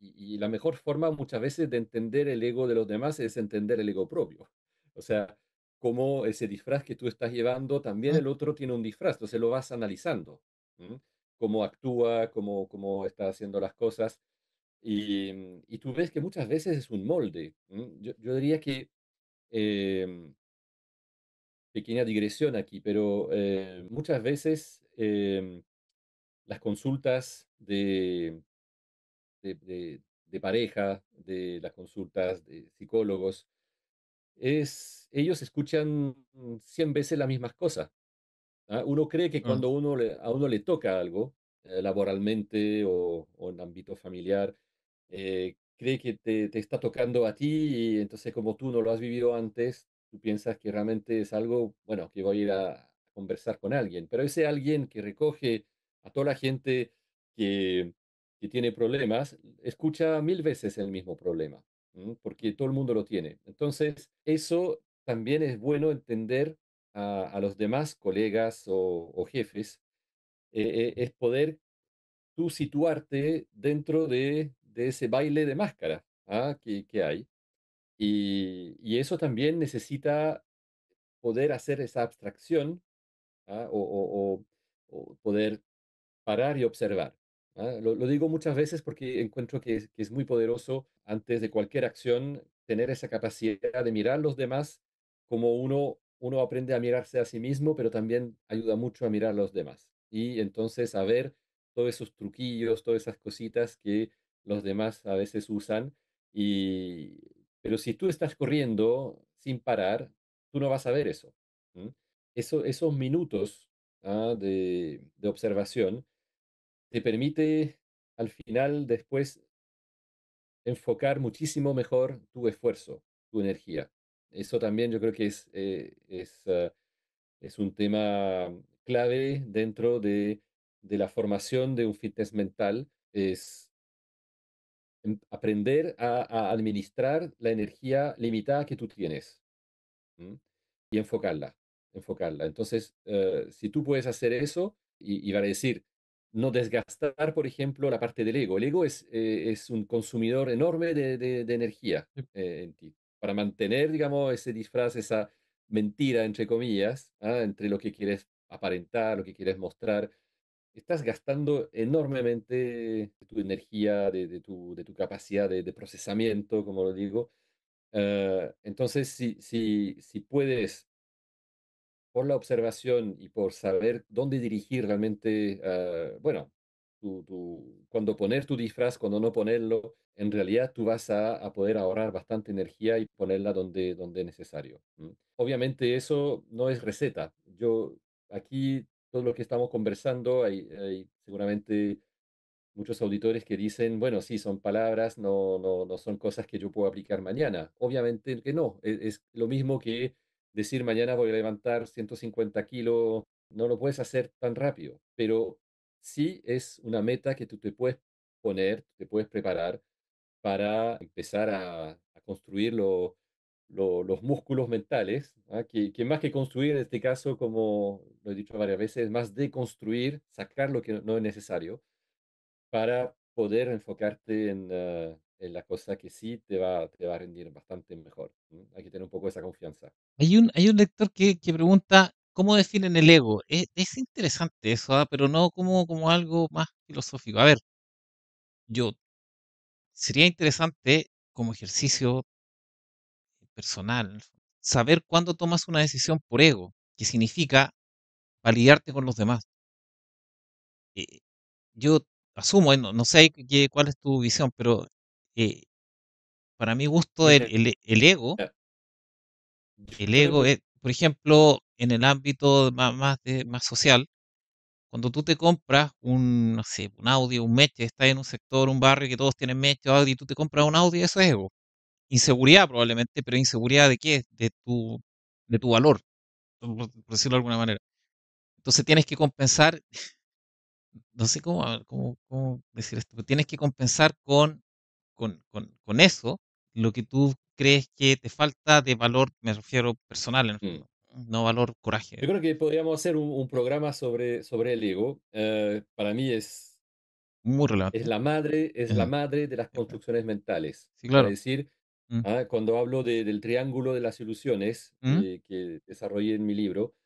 y, la mejor forma muchas veces de entender el ego de los demás es entender el ego propio. O sea, como ese disfraz que tú estás llevando, también el otro tiene un disfraz, entonces lo vas analizando cómo actúa, cómo, cómo está haciendo las cosas. Y, mm, tú ves que muchas veces es un molde. Yo, yo diría que, em, pequeña digresión aquí, pero eh, muchas veces em, las consultas de, de, de, pareja, de las consultas de psicólogos, es, ellos escuchan 100 veces las mismas cosas. Ah, uno cree que cuando uno a uno le toca algo, eh, laboralmente o, en ámbito familiar, eh, cree que te, está tocando a ti y entonces como tú no lo has vivido antes, tú piensas que realmente es algo, bueno, que voy a ir a conversar con alguien, pero ese alguien que recoge a toda la gente que, tiene problemas, escucha mil veces el mismo problema, porque todo el mundo lo tiene. Entonces, eso también es bueno entender a, los demás colegas o, jefes, eh, eh, es poder tú situarte dentro de, ese baile de máscara ¿ah? que, hay. Y, eso también necesita poder hacer esa abstracción ¿ah? o, poder parar y observar. ¿ah? Lo, digo muchas veces porque encuentro que que es muy poderoso antes de cualquier acción tener esa capacidad de mirar a los demás como uno uno aprende a mirarse a sí mismo, pero también ayuda mucho a mirar a los demás. Y entonces a ver todos esos truquillos, todas esas cositas que los demás a veces usan. Y, pero si tú estás corriendo sin parar, tú no vas a ver eso. esos minutos ¿ah? de, de observación te permite al final después enfocar muchísimo mejor tu esfuerzo, tu energía eso también yo creo que es, eh, es, ah, es un tema clave dentro de, de, la formación de un fitness mental, es em, aprender a, administrar la energía limitada que tú tienes y enfocarla, enfocarla. Entonces, eh, si tú puedes hacer eso, y, y vale decir, no desgastar, por ejemplo, la parte del ego. El ego es, eh, es un consumidor enorme de, de, energía en ti para mantener, digamos, ese disfraz, esa mentira, entre comillas, ¿ah? entre lo que quieres aparentar, lo que quieres mostrar, estás gastando enormemente tu energía, de, tu, de tu, capacidad de, procesamiento, como lo digo. Ah, entonces, si, si, si puedes, por la observación y por saber dónde dirigir realmente, ah, bueno, cuando poner tu disfraz, cuando no ponerlo, en realidad tú vas a, poder ahorrar bastante energía y ponerla donde, donde es necesario. Obviamente eso no es receta. Yo aquí, todo lo que estamos conversando, hay, seguramente muchos auditores que dicen, bueno, sí, son palabras, no, no, son cosas que yo puedo aplicar mañana. Obviamente que no, es, es, lo mismo que decir mañana voy a levantar 150 kilos, no lo puedes hacer tan rápido, pero sí es una meta que tú te puedes poner, te puedes preparar para empezar a, construir los músculos mentales, ¿ah? que, más que construir en este caso, como lo he dicho varias veces, es más construir, sacar lo que no es necesario para poder enfocarte en, ah, la cosa que sí te va, a rendir bastante mejor. Hay que tener un poco esa confianza. Hay un, lector que pregunta, ¿Cómo definen el ego? E-, es, interesante eso, ¿ah? pero no como, como algo más filosófico. A ver, yo sería interesante como ejercicio personal saber cuándo tomas una decisión por ego, que significa validarte con los demás. Eh, yo asumo, eh, no, sé cuál es tu visión, pero eh, para mi gusto el, el ego, el ego es, por ejemplo, en el ámbito más, más, de, más social, cuando tú te compras un, no un audio un Meche, estás en un sector, un barrio que todos tienen Meche, audio y tú te compras un audio, eso es ego. Inseguridad probablemente, pero inseguridad de qué? De tu, de tu valor, por, decirlo de alguna manera. Entonces tienes que compensar, no sé cómo, cómo decir esto, pero tienes que compensar con, con, con, con, eso lo que tú crees que te falta de valor, me refiero personal en el mm no valor coraje. Yo creo que podríamos hacer un, programa sobre, sobre el ego. Eh, para mí es... Muy Es la madre, es la madre de las construcciones mentales. Sí, claro. Es decir, mm. ah, cuando hablo del triángulo de las ilusiones ¿Mm? que desarrollé en mi libro,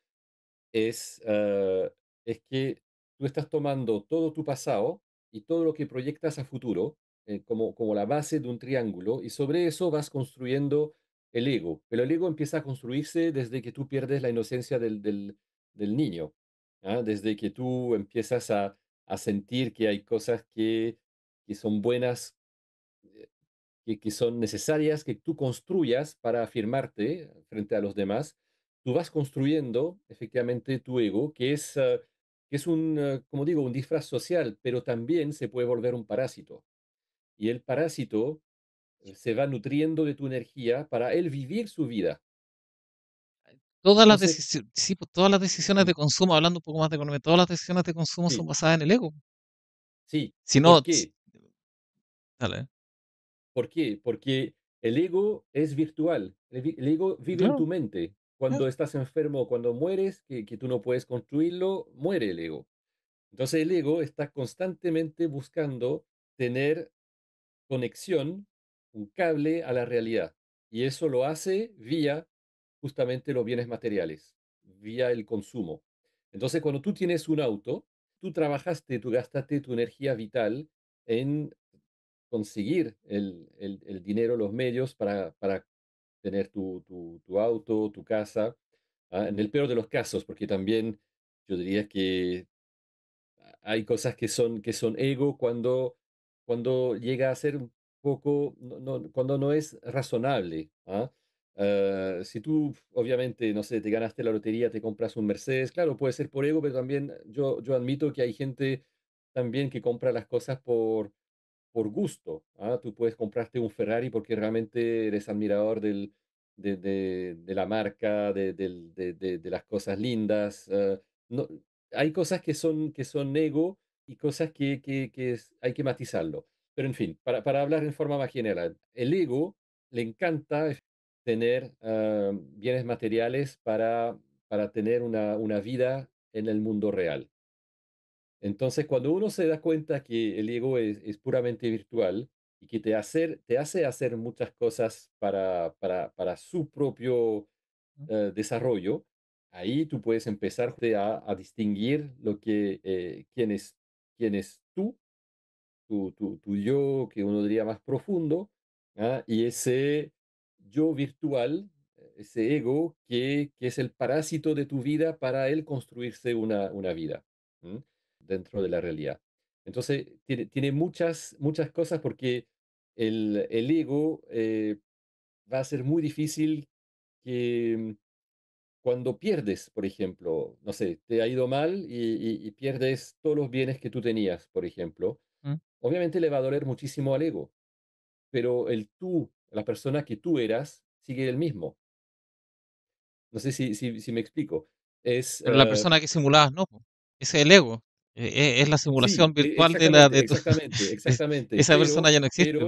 es, eh, es que tú estás tomando todo tu pasado y todo lo que proyectas a futuro eh, como, como la base de un triángulo y sobre eso vas construyendo el ego. El ego empieza a construirse desde que tú pierdes la inocencia del, del, niño, ¿ah? desde que tú empiezas a, a, sentir que hay cosas que, que son buenas, eh, que, que son necesarias, que tú construyas para afirmarte frente a los demás. Tú vas construyendo efectivamente tu ego, que es, ah, que es un, ah, como digo, un disfraz social, pero también se puede volver un parásito. Y el parásito eh, se va nutriendo de tu energía para él vivir su vida. Todas las, pues, todas las decisiones mm. de consumo, hablando un poco más de economía, todas las decisiones de consumo son basadas en el ego. Sí. Si no, ¿Por qué? ¿Por qué? Porque el ego es virtual. El, ego vive en tu mente. Cuando estás enfermo, cuando mueres, que, que tú no puedes construirlo, muere el ego. Entonces el ego está constantemente buscando tener conexión un cable a la realidad. Y eso lo hace vía justamente los bienes materiales, vía el consumo. Entonces, cuando tú tienes un auto, tú trabajaste, tú gastaste tu energía vital en conseguir el, dinero, los medios para, tener tu, auto, tu casa, ah, en el peor de los casos, porque también yo diría que hay cosas que son, que son ego cuando, cuando llega a ser un poco, cuando no es razonable. ¿ah? Eh, si tú, obviamente, no sé, te ganaste la lotería, te compras un Mercedes, claro, puede ser por ego, pero también yo, yo admito que hay gente también que compra las cosas por, por gusto. ¿ah? Tú puedes comprarte un Ferrari porque realmente eres admirador de, la marca, de, las cosas lindas. Eh, hay cosas que son, que son ego y cosas que, hay que matizarlo. Pero en fin, para, para hablar en forma más general, el ego le encanta tener ah, bienes materiales para, para tener una, una vida en el mundo real. Entonces, cuando uno se da cuenta que el ego es, es puramente virtual y que te, hacer, te hace hacer muchas cosas para, para, para su propio eh, desarrollo, ahí tú puedes empezar a, a distinguir lo que, eh, quién, quién es tú tu, yo, que uno diría más profundo, ¿ah? y ese yo virtual, eh, ese ego, que, es el parásito de tu vida para él construirse una, vida dentro de la realidad. Entonces, tiene, muchas, muchas cosas porque el, ego eh, va a ser muy difícil que mm, cuando pierdes, por ejemplo, no sé, te ha ido mal y, pierdes todos los bienes que tú tenías, por ejemplo, obviamente le va a doler muchísimo al ego, pero el tú, la persona que tú eras, sigue el mismo. No sé si, si, me explico. Es, pero la eh persona que simulabas, no, es el ego. E-, e-, es, la simulación e, virtual de la de Exactamente, exactamente. esa persona ya no existe.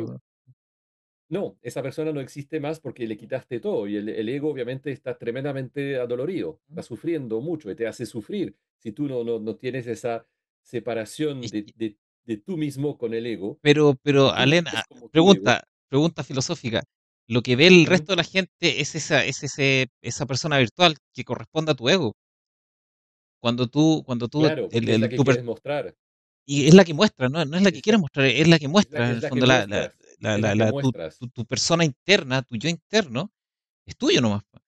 ¿no? esa persona no existe más porque le quitaste todo y el, ego obviamente está tremendamente adolorido, está sufriendo mucho y te hace sufrir si tú no, no, tienes esa separación de, de de tú mismo con el ego. Pero, pero, Alena, pregunta, pregunta filosófica. Lo que ve el resto de la gente es esa, es ese, esa persona virtual que corresponde a tu ego. Cuando tú, cuando tú, claro, es la que tu quieres mostrar. Y es la que muestra, no, es la que quieres mostrar, es la que muestra. En el fondo, la, tu, persona interna, tu yo interno, es tuyo nomás. Pues.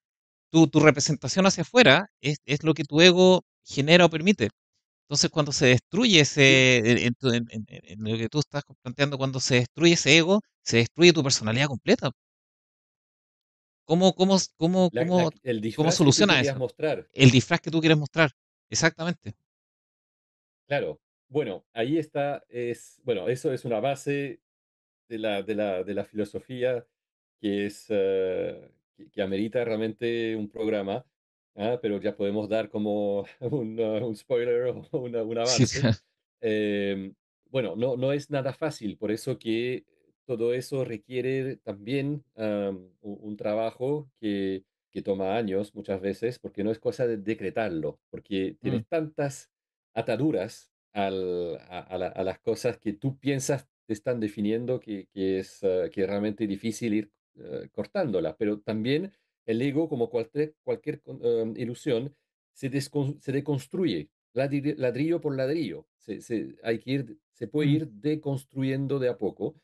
Tu, tu representación hacia afuera es, es, lo que tu ego genera o permite. Entonces, cuando se destruye ese, en, lo que tú estás planteando, cuando se destruye ese ego, se destruye tu personalidad completa. ¿Cómo, cómo, cómo, cómo, cómo soluciona eso? El disfraz que tú quieres mostrar, exactamente. Claro, bueno, ahí está, es, bueno, eso es una base de la, de la, de la filosofía que es, eh, que, amerita realmente un programa ¿ah? pero ya podemos dar como ah, un, spoiler o una, un avance. Em, bueno, no, no es nada fácil, por eso que todo eso requiere también un, trabajo que, que, toma años muchas veces, porque no es cosa de decretarlo, porque mm. tienes tantas ataduras a, las cosas que tú piensas te están definiendo que, es, ah, que realmente difícil ir eh, cortándolas, pero también el ego, como cualquier, cualquier em, ilusión, se, se deconstruye ladrillo por ladrillo. Se, hay que ir, se puede mm. ir deconstruyendo de a poco.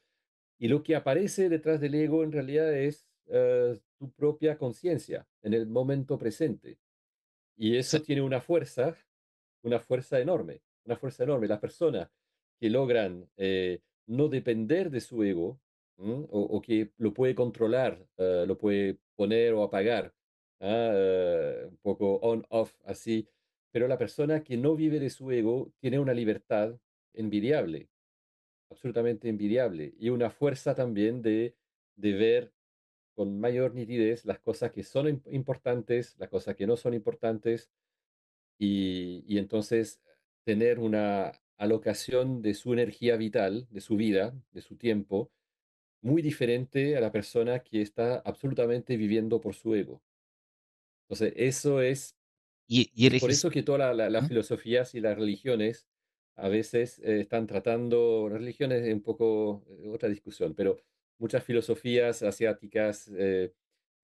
Y lo que aparece detrás del ego en realidad es eh, tu propia conciencia en el momento presente. Y eso tiene una fuerza, una fuerza enorme, una fuerza enorme. Las personas que logran eh, no depender de su ego, o, que lo puede controlar, eh, lo puede poner o apagar, ¿ah? eh, un poco on-off así, pero la persona que no vive de su ego tiene una libertad envidiable, absolutamente envidiable, y una fuerza también de, ver con mayor nitidez las cosas que son importantes, las cosas que no son importantes, y entonces tener una alocación de su energía vital, de su vida, de su tiempo, muy diferente a la persona que está absolutamente viviendo por su ego. Entonces, eso es... Y, Por eso que todas las filosofías y las religiones a veces eh, están tratando, religiones es un poco eh, otra discusión, pero muchas filosofías asiáticas, eh,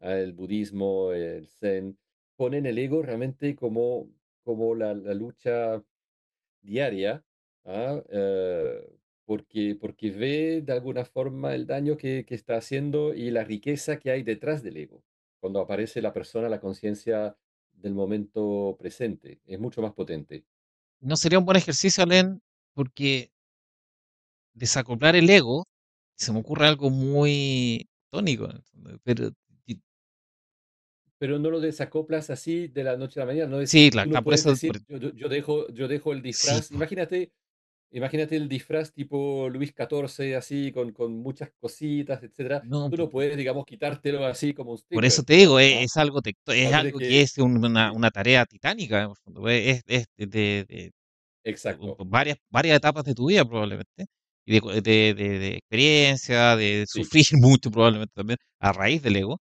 el budismo, el zen, ponen el ego realmente como, como la, lucha diaria. ¿ah? porque, ve de alguna forma el daño que, está haciendo y la riqueza que hay detrás del ego. Cuando aparece la persona, la conciencia del momento presente, es mucho más potente. No sería un buen ejercicio, Alen, porque desacoplar el ego, se me ocurre algo muy tónico, pero pero no lo desacoplas así de la noche a la mañana. No es, sí, la, yo, dejo, yo dejo el disfraz. Imagínate Imagínate el disfraz tipo Luis XIV, así, con, con muchas cositas, etcétera. No, Tú pues no puedes, digamos, quitártelo así como Por eso te digo, e, es, algo, es algo que, es una, una, tarea titánica. E, es, es de, de, de, Exacto. Varias, varias etapas de tu vida, probablemente. Y de, de experiencia, de sufrir mucho, probablemente también, a raíz del ego,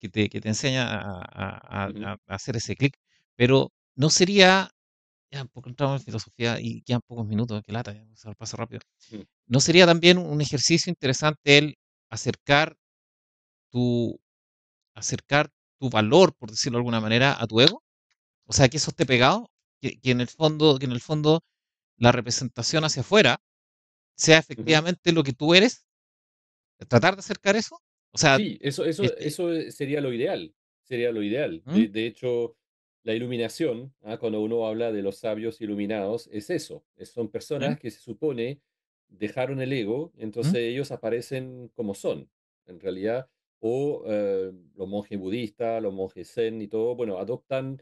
que te, que te enseña a, a hacer ese clic. Pero no sería ya, porque entramos en filosofía y quedan pocos minutos, que lata, vamos a paso rápido. Mm. ¿No sería también un ejercicio interesante el acercar tu, acercar tu valor, por decirlo de alguna manera, a tu ego? O sea, que eso esté pegado, que, en, el fondo, que en el fondo la representación hacia afuera sea efectivamente lo que tú eres. Tratar de acercar eso. O sea, sí, eso, eso, este eso eh, sería lo ideal. Sería lo ideal. ¿Mm? de hecho, la iluminación, ¿ah? cuando uno habla de los sabios iluminados, es eso. son personas que se supone dejaron el ego, entonces ellos aparecen como son, en realidad. O eh, los monjes budistas, los monjes zen y todo, bueno, adoptan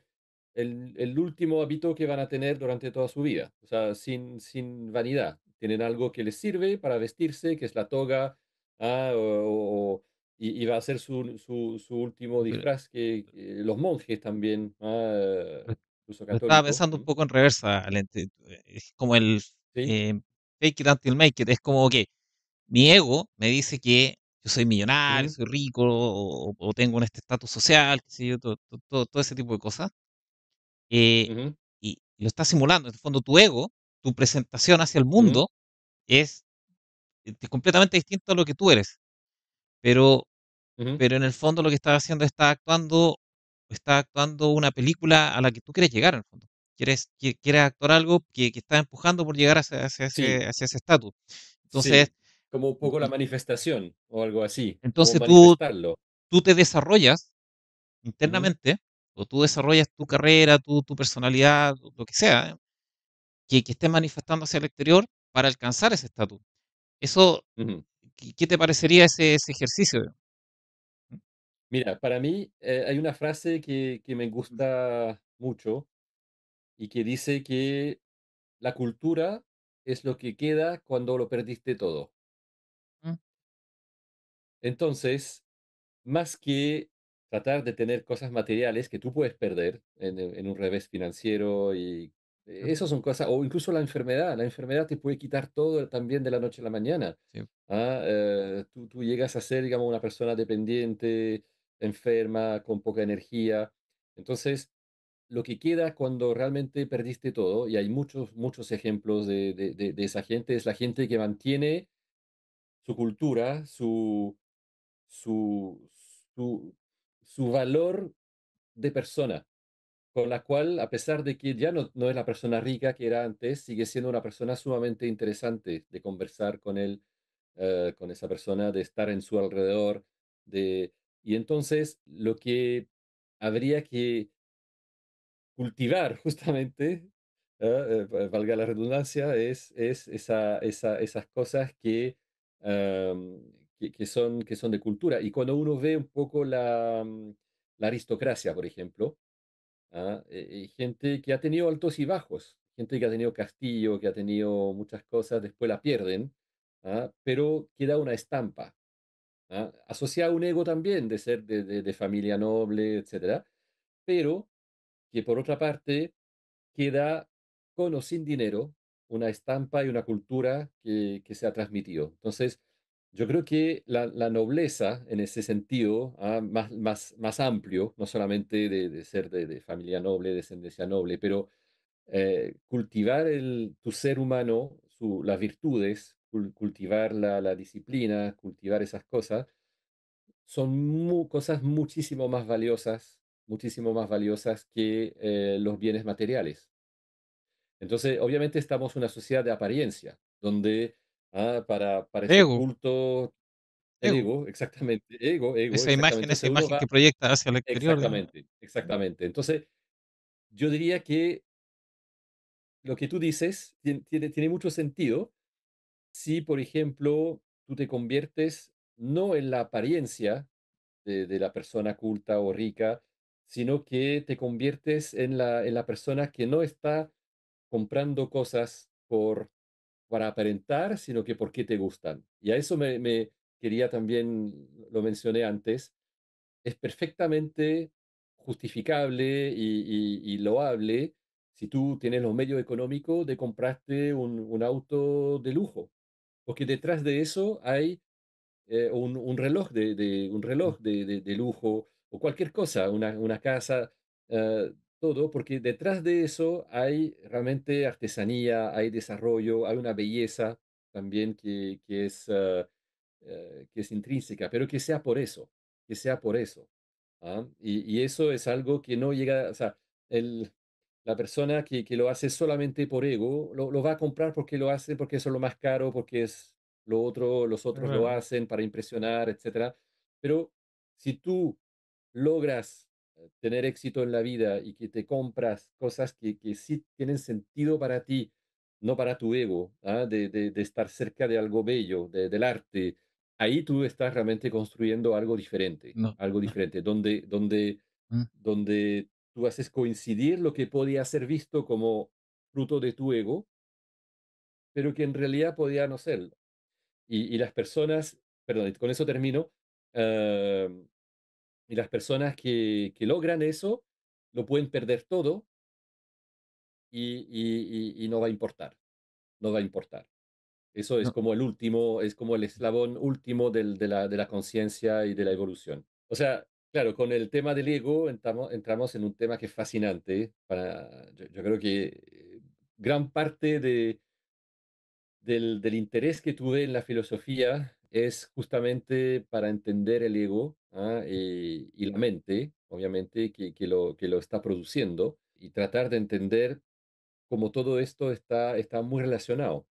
el, último hábito que van a tener durante toda su vida, o sea, sin, sin vanidad. Tienen algo que les sirve para vestirse, que es la toga, ¿ah? o y, va a ser su, su, su último disfraz que, los monjes también, ah, Estaba pensando un poco en reversa, es como el eh, fake it until make it, es como que mi ego me dice que yo soy millonario, soy rico, o, tengo un este estatus social, qué sé todo, todo, todo, ese tipo de cosas. Eh, y, lo está simulando. En el fondo, tu ego, tu presentación hacia el mundo, es, es eh, completamente distinto a lo que tú eres. Pero pero en el fondo lo que estás haciendo está actuando, está actuando una película a la que tú quieres llegar en el fondo. Quieres, quieres actuar algo que, que está empujando por llegar hacia, ese, ese estatus. Entonces, como un poco la manifestación o algo así. Entonces tú, tú te desarrollas internamente, o tú desarrollas tu carrera, tu, tu personalidad, lo que sea, que, que estés manifestando hacia el exterior para alcanzar ese estatus. Eso, ¿qué te parecería ese, ese ejercicio? Mira, para mí eh, hay una frase que, me gusta mucho y que dice que la cultura es lo que queda cuando lo perdiste todo. Mm. Entonces, más que tratar de tener cosas materiales que tú puedes perder en, eh, un revés financiero y eh, eso son cosas, o incluso la enfermedad, la enfermedad te puede quitar todo también de la noche a la mañana. ¿ah? tú, llegas a ser, digamos, una persona dependiente, enferma, con poca energía. Entonces, lo que queda cuando realmente perdiste todo, y hay muchos, muchos ejemplos de, esa gente, es la gente que mantiene su cultura, su, su, su, valor de persona, con la cual, a pesar de que ya no, no es la persona rica que era antes, sigue siendo una persona sumamente interesante de conversar con él, eh, con esa persona, de estar en su alrededor, de, y entonces lo que habría que cultivar justamente, ¿ah? eh, valga la redundancia, es, esas cosas que, que, son, que son de cultura. Y cuando uno ve un poco la, mm, aristocracia, por ejemplo, ¿ah? eh, eh, gente que ha tenido altos y bajos, gente que ha tenido castillo, que ha tenido muchas cosas, después la pierden, ¿ah? pero queda una estampa. ¿ah? asocia un ego también de ser de, familia noble, etcétera, pero que por otra parte queda con o sin dinero una estampa y una cultura que, se ha transmitido. Entonces, yo creo que la, nobleza en ese sentido ¿ah? más, más, amplio, no solamente de, ser de, familia noble, descendencia noble, pero eh, cultivar el, tu ser humano, las virtudes, cultivar la, disciplina, cultivar esas cosas, son cosas muchísimo más valiosas, muchísimo más valiosas que eh, los bienes materiales. Entonces, obviamente estamos en una sociedad de apariencia, donde ah, para, para ese culto, ego. exactamente, ego, ego. Esa imagen, esa imagen que proyecta hacia el exterior. Exactamente, exactamente. Entonces, yo diría que lo que tú dices tiene, tiene mucho sentido, si, por ejemplo, tú te conviertes no en la apariencia de, la persona culta o rica, sino que te conviertes en la, en la persona que no está comprando cosas por, para aparentar, sino que porque te gustan. Y a eso me, quería también, lo mencioné antes, es perfectamente justificable y, loable si tú tienes los medios económicos de comprarte un, auto de lujo porque detrás de eso hay eh, un, reloj, de, un reloj de, lujo o cualquier cosa, una, una casa, ah, todo, porque detrás de eso hay realmente artesanía, hay desarrollo, hay una belleza también que, que es, ah, eh, que es intrínseca, pero que sea por eso, que sea por eso. ¿ah? Y, y, eso es algo que no llega, o sea, el, la persona que, lo hace solamente por ego, lo, va a comprar porque lo hace, porque es lo más caro, porque es lo otro, los otros lo hacen para impresionar, etc. Pero si tú logras eh, tener éxito en la vida y que te compras cosas que, que sí tienen sentido para ti, no para tu ego, ¿ah? de, de, estar cerca de algo bello, del arte, ahí tú estás realmente construyendo algo diferente, algo diferente, donde, donde, mm. donde Tú haces coincidir lo que podía ser visto como fruto de tu ego, pero que en realidad podía no serlo. Y, las personas, perdón, con eso termino, em, y las personas que, logran eso lo pueden perder todo y, no va a importar, no va a importar. Eso es como el último, es como el eslabón último de la, de la conciencia y de la evolución. O sea, Claro, con el tema del ego entramos, en un tema que es fascinante. yo, creo que eh, gran parte del, interés que tuve en la filosofía es justamente para entender el ego ¿ah? eh, y la mente, obviamente, que, lo, está produciendo y tratar de entender cómo todo esto está, muy relacionado.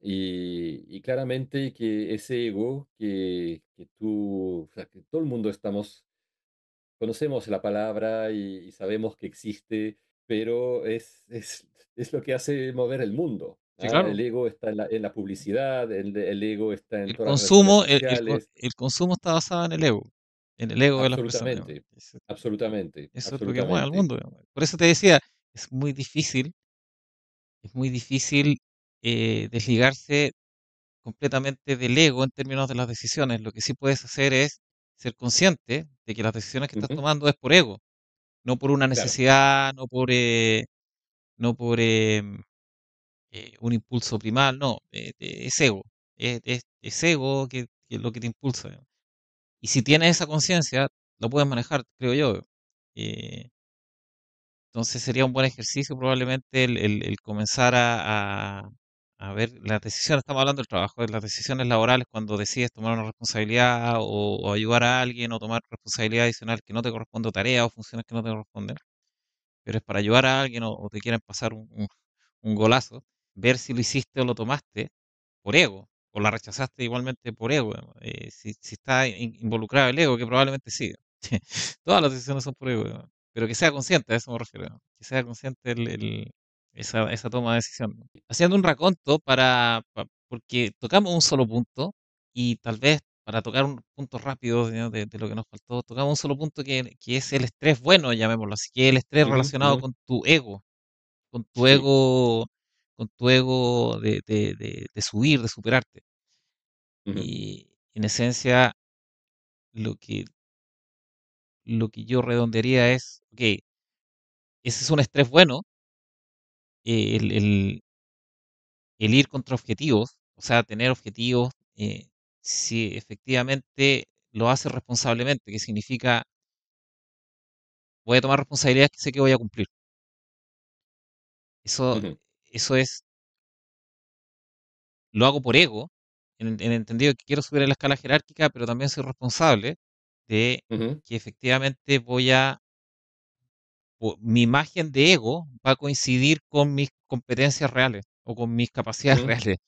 Y, claramente que ese ego que, que tú, o sea, que todo el mundo estamos, conocemos la palabra y, sabemos que existe, pero es, es, es, lo que hace mover el mundo. ¿ah? claro. El ego está en la, publicidad, el, ego está en el consumo, el, el, consumo está basado en el ego, en el ego de las personas. absolutamente. Eso es lo que mueve al mundo. Por eso te decía, es muy difícil, es muy difícil eh, desligarse completamente del ego en términos de las decisiones. Lo que sí puedes hacer es ser consciente de que las decisiones que estás tomando es por ego, no por una necesidad, no por, eh, no por eh, un impulso primal, no, es ego, es, ego que, lo que te impulsa. Y si tienes esa conciencia, lo puedes manejar, creo yo. Entonces sería un buen ejercicio probablemente el, comenzar a, a ver, las decisiones, estamos hablando del trabajo, las decisiones laborales cuando decides tomar una responsabilidad o, ayudar a alguien o tomar responsabilidad adicional que no te corresponde, o tareas o funciones que no te corresponden, pero es para ayudar a alguien o, te quieren pasar un, golazo, ver si lo hiciste o lo tomaste por ego, o la rechazaste igualmente por ego, eh, si, está involucrado el ego, que probablemente sí. Todas las decisiones son por ego, pero que sea consciente, a eso me refiero, que sea consciente el esa, esa toma de decisión. Haciendo un raconto para, porque tocamos un solo punto y tal vez para tocar un punto rápido de, lo que nos faltó, tocamos un solo punto que, que es el estrés bueno, llamémoslo así, que el estrés relacionado con tu ego, con tu ego, con tu ego de, de, de, subir, de superarte. Y en esencia, lo que, lo que yo redondearía es, ok, ese es un estrés bueno, eh, el, ir contra objetivos, o sea, tener objetivos, eh, si efectivamente lo hace responsablemente, que significa voy a tomar responsabilidades que sé que voy a cumplir. Eso, eso es, lo hago por ego, en, entendido que quiero subir a la escala jerárquica, pero también soy responsable de que efectivamente voy a mi imagen de ego va a coincidir con mis competencias reales o con mis capacidades reales.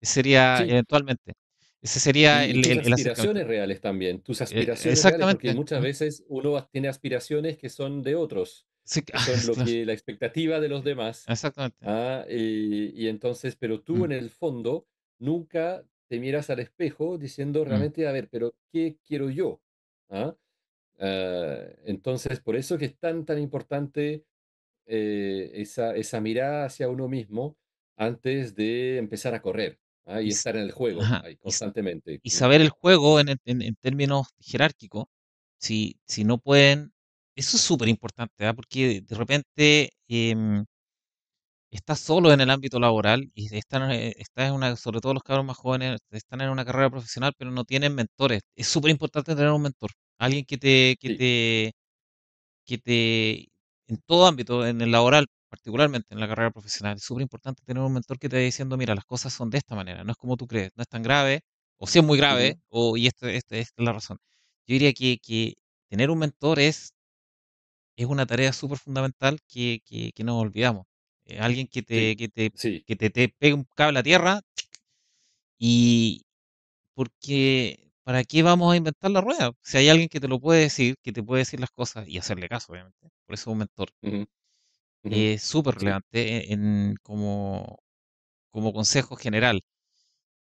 Sería eventualmente. Ese sería las aspiraciones reales también, tus eh, aspiraciones Exactamente. reales, porque muchas veces uno tiene aspiraciones que son de otros, son la expectativa de los demás. Exactamente. ¿ah? y, entonces, pero tú mm. en el fondo nunca te miras al espejo diciendo mm. realmente, a ver, pero ¿qué quiero yo? ¿Ah? Ah, entonces, por eso que es tan, tan importante eh, esa, esa mirada hacia uno mismo antes de empezar a correr ¿ah? y, estar en el juego constantemente. Y saber el juego en, en, términos jerárquicos, si, si no pueden, eso es súper importante, ¿ah? porque de repente em, estás solo en el ámbito laboral y están, eh, estás en una, sobre todo los cabros más jóvenes, están en una carrera profesional, pero no tienen mentores. Es súper importante tener un mentor. Alguien que te, que te, que te, en todo ámbito, en el laboral, particularmente en la carrera profesional, es súper importante tener un mentor que te vaya diciendo, mira, las cosas son de esta manera, no es como tú crees, no es tan grave, o si es muy grave, o, y esta, esta, es la razón. Yo diría que, tener un mentor es, es una tarea súper fundamental que, que, nos olvidamos. Eh, alguien que te, que te, que te, te pegue un cable a tierra y porque ¿Para qué vamos a inventar la rueda? Si hay alguien que te lo puede decir, que te puede decir las cosas y hacerle caso, obviamente. Por eso un mentor es súper relevante en, como, como consejo general.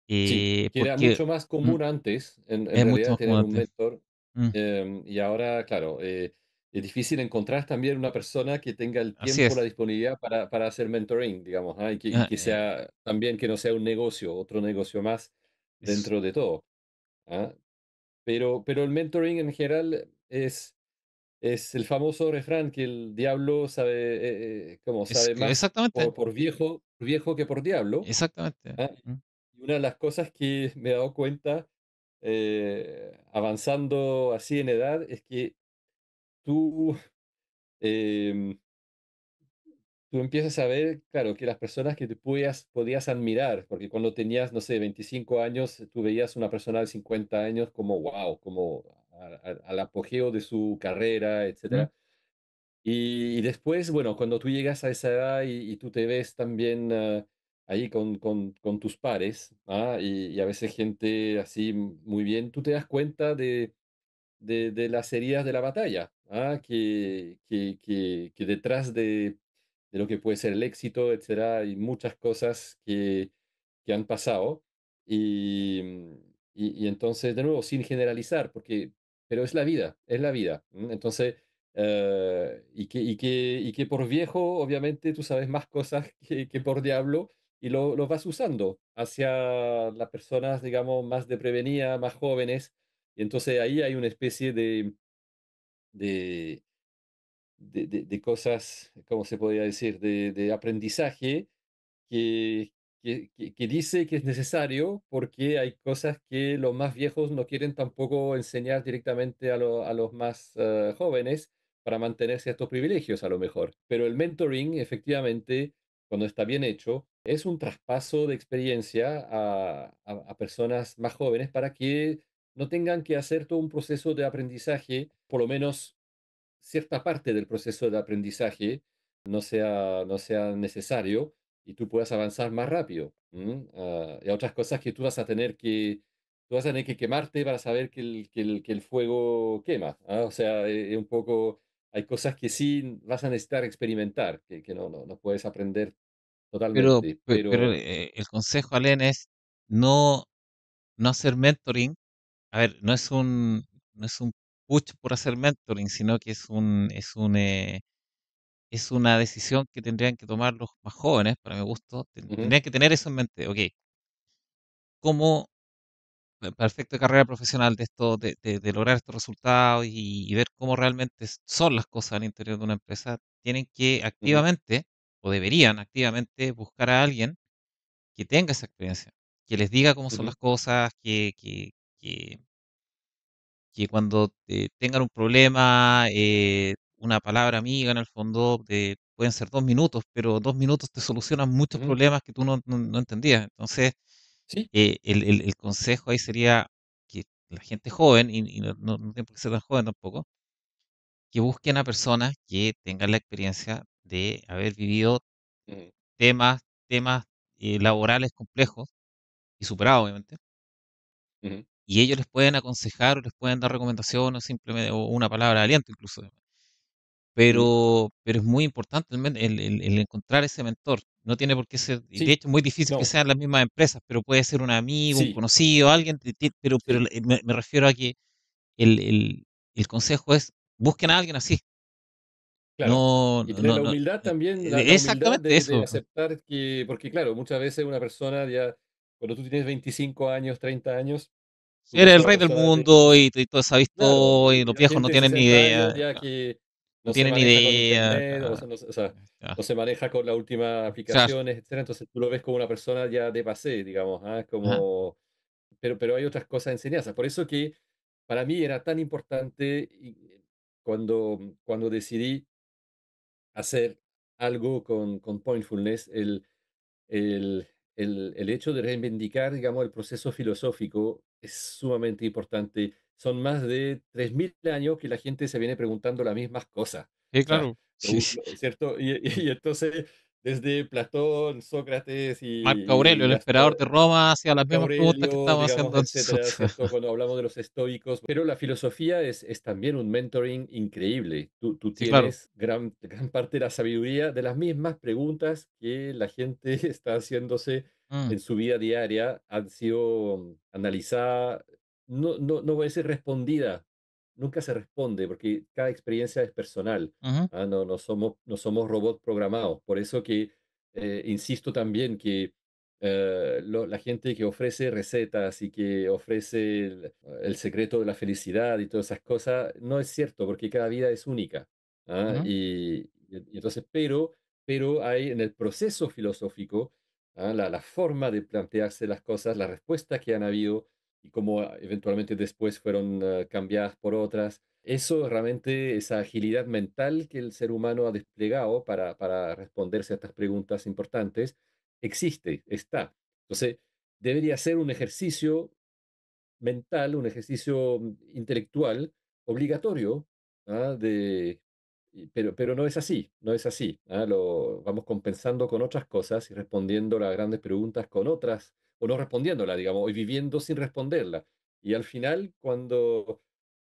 Eh, era mucho más común antes, en, realidad, tener un mentor. Mm. Em, y ahora, claro, eh, es difícil encontrar también una persona que tenga el tiempo, la disponibilidad para, para hacer mentoring, digamos, ¿ah? y que, ah, eh. sea también que no sea un negocio, otro negocio más dentro de todo. ¿ah? Pero, pero el mentoring en general es, es el famoso refrán que el diablo sabe, eh, eh, como sabe más Por, viejo, que por diablo. Exactamente. ¿ah? Y una de las cosas que me he dado cuenta eh, avanzando así en edad es que tú eh, empiezas a ver, claro, que las personas que te podías, podías admirar, porque cuando tenías, no sé, 25 años, tú veías una persona de 50 años como, wow, como al apogeo de su carrera, etcétera. Y, después, bueno, cuando tú llegas a esa edad y, tú te ves también ah, ahí con, con, tus pares, ¿ah? y, a veces gente así muy bien, tú te das cuenta de, de, las heridas de la batalla, ¿ah? que, que, que, que detrás de de lo que puede ser el éxito, etcétera. y muchas cosas que, han pasado. Mm, y, entonces, de nuevo, sin generalizar, porque, pero es la vida, es la vida. Entonces, eh, y, que, que, y que por viejo, obviamente, tú sabes más cosas que, por diablo y lo, vas usando hacia las personas, digamos, más de prevenida, más jóvenes. Y entonces ahí hay una especie de, de de, cosas, como se podría decir?, de, aprendizaje que, que, dice que es necesario porque hay cosas que los más viejos no quieren tampoco enseñar directamente a, los más eh, jóvenes para mantenerse estos privilegios a lo mejor. Pero el mentoring, efectivamente, cuando está bien hecho, es un traspaso de experiencia a personas más jóvenes para que no tengan que hacer todo un proceso de aprendizaje, por lo menos cierta parte del proceso de aprendizaje no sea, no sea necesario y tú puedas avanzar más rápido. hay ah, otras cosas que tú vas a tener que, tú vas a tener que quemarte para saber que el, que el, que el fuego quema. ¿ah? O sea, e, e un poco, hay cosas que sí vas a necesitar experimentar, que, no, no, puedes aprender totalmente. Pero, eh, el consejo, Alen, es no, no hacer mentoring. A ver, no es un, no es un mucho por hacer mentoring, sino que es un, es un, eh, es una decisión que tendrían que tomar los más jóvenes, para mi gusto. Tendrían que tener eso en mente. Ok, ¿cómo eh, perfecta carrera profesional de esto, de, de, lograr estos resultados y, ver cómo realmente son las cosas al interior de una empresa, tienen que activamente, o deberían activamente, buscar a alguien que tenga esa experiencia, que les diga cómo son las cosas, que, que, que cuando tengan un problema, eh, una palabra amiga en el fondo, pueden ser dos minutos, pero dos minutos te solucionan muchos problemas que tú no, no, entendías. Entonces, eh, el, consejo ahí sería que la gente joven, y, no, no, tiene por qué ser tan joven tampoco, que busquen a personas que tengan la experiencia de haber vivido mm. temas, temas eh, laborales complejos y superados, obviamente y ellos les pueden aconsejar o les pueden dar recomendaciones o simplemente una palabra de aliento incluso. Mm. Pero, pero es muy importante el, encontrar ese mentor. No tiene por qué ser, de hecho es muy difícil que sean las mismas empresas, pero puede ser un amigo, un conocido, alguien, pero, pero me, refiero a que el, el, consejo es busquen a alguien así. Claro. No, y tener eh, eh, la humildad también, exactamente eso. aceptar que, porque claro, muchas veces una persona ya, cuando tú tienes 25 años, 30 años, era el rey del mundo y, todo se ha visto y los viejos no tienen ni idea. no, tienen ni idea. o sea, no, se maneja con la última aplicaciones, Entonces tú lo ves como una persona ya de pasé, digamos. ¿ah? como... Pero, pero hay otras cosas enseñadas, Por eso que para mí era tan importante eh, cuando, cuando decidí hacer algo con, con Pointfulness, el, el, el, el, hecho de reivindicar, digamos, el proceso filosófico es sumamente importante. Son más de 3.000 años que la gente se viene preguntando las mismas cosas. Sí, claro. ¿Cierto? Y, entonces, desde Platón, Sócrates y... Marco Aurelio, el emperador de Roma, hacia las mismas Aurelio, que estamos haciendo. cuando hablamos de los estoicos. Pero la filosofía es, es también un mentoring increíble. Tú, tienes gran, gran parte de la sabiduría de las mismas preguntas que la gente está haciéndose Mm. en su vida diaria han sido analizadas, no, no, no voy a decir respondida, nunca se responde porque cada experiencia es personal, ¿ah? no, no, somos, no somos robots programados. Por eso que eh, insisto también que eh, la gente que ofrece recetas y que ofrece el, secreto de la felicidad y todas esas cosas, no es cierto porque cada vida es única. ¿ah? y, entonces, pero, pero hay en el proceso filosófico ¿ah? la, forma de plantearse las cosas, las respuestas que han habido y cómo ah, eventualmente después fueron ah, cambiadas por otras. Eso realmente, esa agilidad mental que el ser humano ha desplegado para, para responderse a estas preguntas importantes, existe, está. Entonces, debería ser un ejercicio mental, un ejercicio mm, intelectual obligatorio de pero, pero no es así, no es así. ¿ah? Lo vamos compensando con otras cosas y respondiendo las grandes preguntas con otras, o no respondiéndolas, digamos, y viviendo sin responderla Y al final, cuando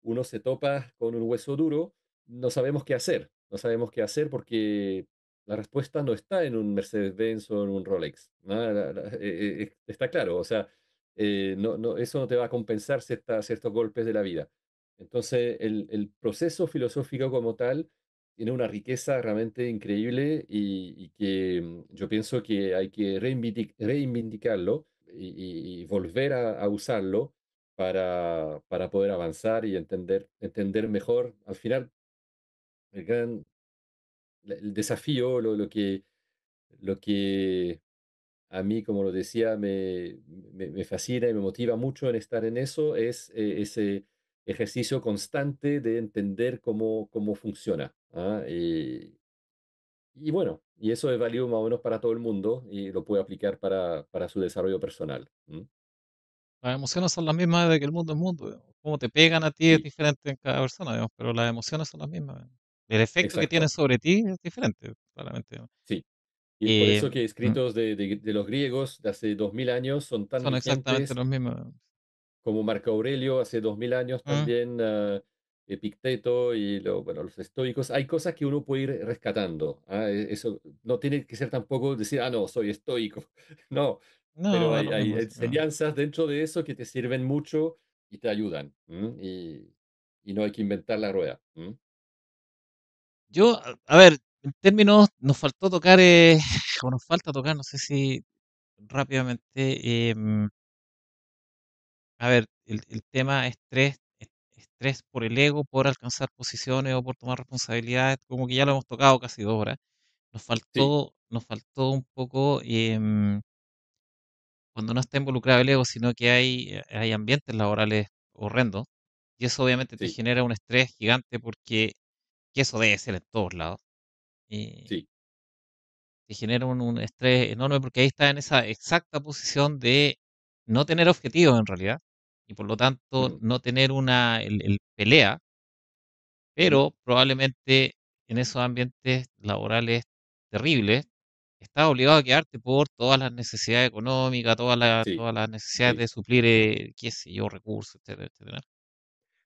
uno se topa con un hueso duro, no sabemos qué hacer, no sabemos qué hacer porque la respuesta no está en un Mercedes-Benz o en un Rolex. ¿ah? Eh, eh, está claro, o sea, eh, no, no, eso no te va a compensar ciertos golpes de la vida. Entonces, el proceso filosófico como tal tiene una riqueza realmente increíble y, que mm, yo pienso que hay que reivindicarlo y, volver a, usarlo para, para poder avanzar y entender, entender mejor. Al final, el gran desafío, lo, que, lo que a mí, como lo decía, me, me, fascina y me motiva mucho en estar en eso, es eh, ese ejercicio constante de entender cómo, cómo funciona. ¿ah? y bueno, y eso es válido más o menos para todo el mundo y lo puede aplicar para, para su desarrollo personal. Las emociones son las mismas de que el mundo es mundo. como Cómo te pegan a ti es diferente en cada persona, pero las emociones son las mismas. El efecto que tiene sobre ti es diferente, claramente. Sí. Y por eh, eso que escritos de, de- los griegos de hace 2000 años son tan son exactamente los mismos. como Marco Aurelio hace 2000 años ¿Mm? también. Ah, Epicteto eh, y lo, bueno, los estoicos, hay cosas que uno puede ir rescatando. Ah, e, eso no tiene que ser tampoco decir, ah, no, soy estoico. No, pero hay, enseñanzas dentro de eso que te sirven mucho y te ayudan. Y, no hay que inventar la rueda. Yo, a ver, en términos, nos faltó tocar, eh, o nos falta tocar, no sé si rápidamente. Em, a ver, el, el tema estrés estrés por el ego, por alcanzar posiciones o por tomar responsabilidades, como que ya lo hemos tocado casi dos horas. Nos faltó, nos faltó un poco em, cuando no está involucrado el ego, sino que hay, eh, hay ambientes laborales horrendos. Y eso obviamente te genera un estrés gigante porque eso debe ser en todos lados. Eh, sí, te genera un, un estrés enorme porque ahí estás en esa exacta posición de no tener objetivos en realidad, y por lo tanto mm. no tener una el, pelea, pero probablemente en esos ambientes laborales terribles estás obligado a quedarte por todas las necesidades económicas, todas las, todas las necesidades de suplir, eh, qué sé yo, recursos, etcétera,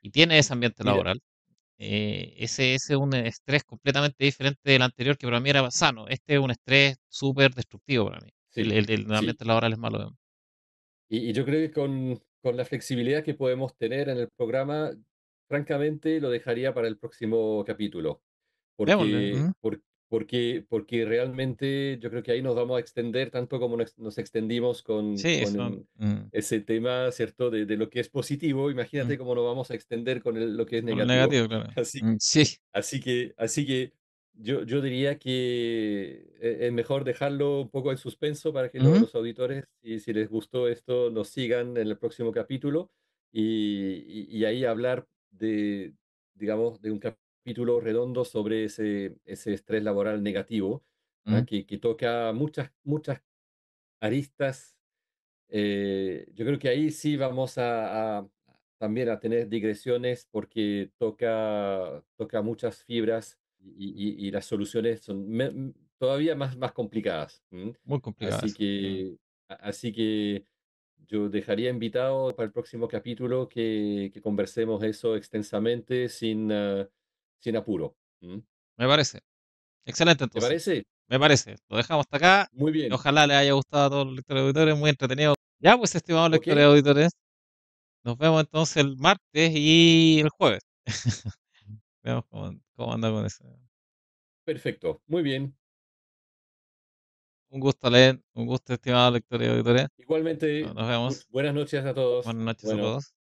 Y tiene ese ambiente laboral. Eh, ese, es un estrés completamente diferente del anterior que para mí era sano. Este es un estrés súper destructivo para mí. el, ambiente laboral es malo. y, yo creo que con, con la flexibilidad que podemos tener en el programa, francamente lo dejaría para el próximo capítulo. Porque, porque, porque, realmente yo creo que ahí nos vamos a extender tanto como nos, extendimos con, mm. ese tema, ¿cierto? De, lo que es positivo, imagínate mm. cómo nos vamos a extender con lo que es negativo. Mm, así, que, así que yo, yo diría que e, es mejor dejarlo un poco en suspenso para que los, auditores, si, si les gustó esto, nos sigan en el próximo capítulo y, y, ahí hablar de, digamos, de un capítulo redondo sobre ese, ese estrés laboral negativo, ¿ah? que, que, toca muchas, muchas aristas. Eh, yo creo que ahí sí vamos a, a también a tener digresiones porque toca, toca muchas fibras y, las soluciones son todavía más, más complicadas. Muy complicadas. Así que, así que yo dejaría invitado para el próximo capítulo que, que conversemos eso extensamente sin, ah, sin apuro. Me parece. Excelente, entonces. ¿Te parece? Me parece. Lo dejamos hasta acá. Muy bien. Ojalá les haya gustado a todos los lectores y auditores. Muy entretenido. Ya, pues, estimados lectores y auditores. Nos vemos entonces el martes y el jueves. Veamos cómo, cómo anda con eso. Perfecto, muy bien. Un gusto, Len. Un gusto, estimado lector y Igualmente, nos vemos. buenas noches a todos. Buenas noches a todos.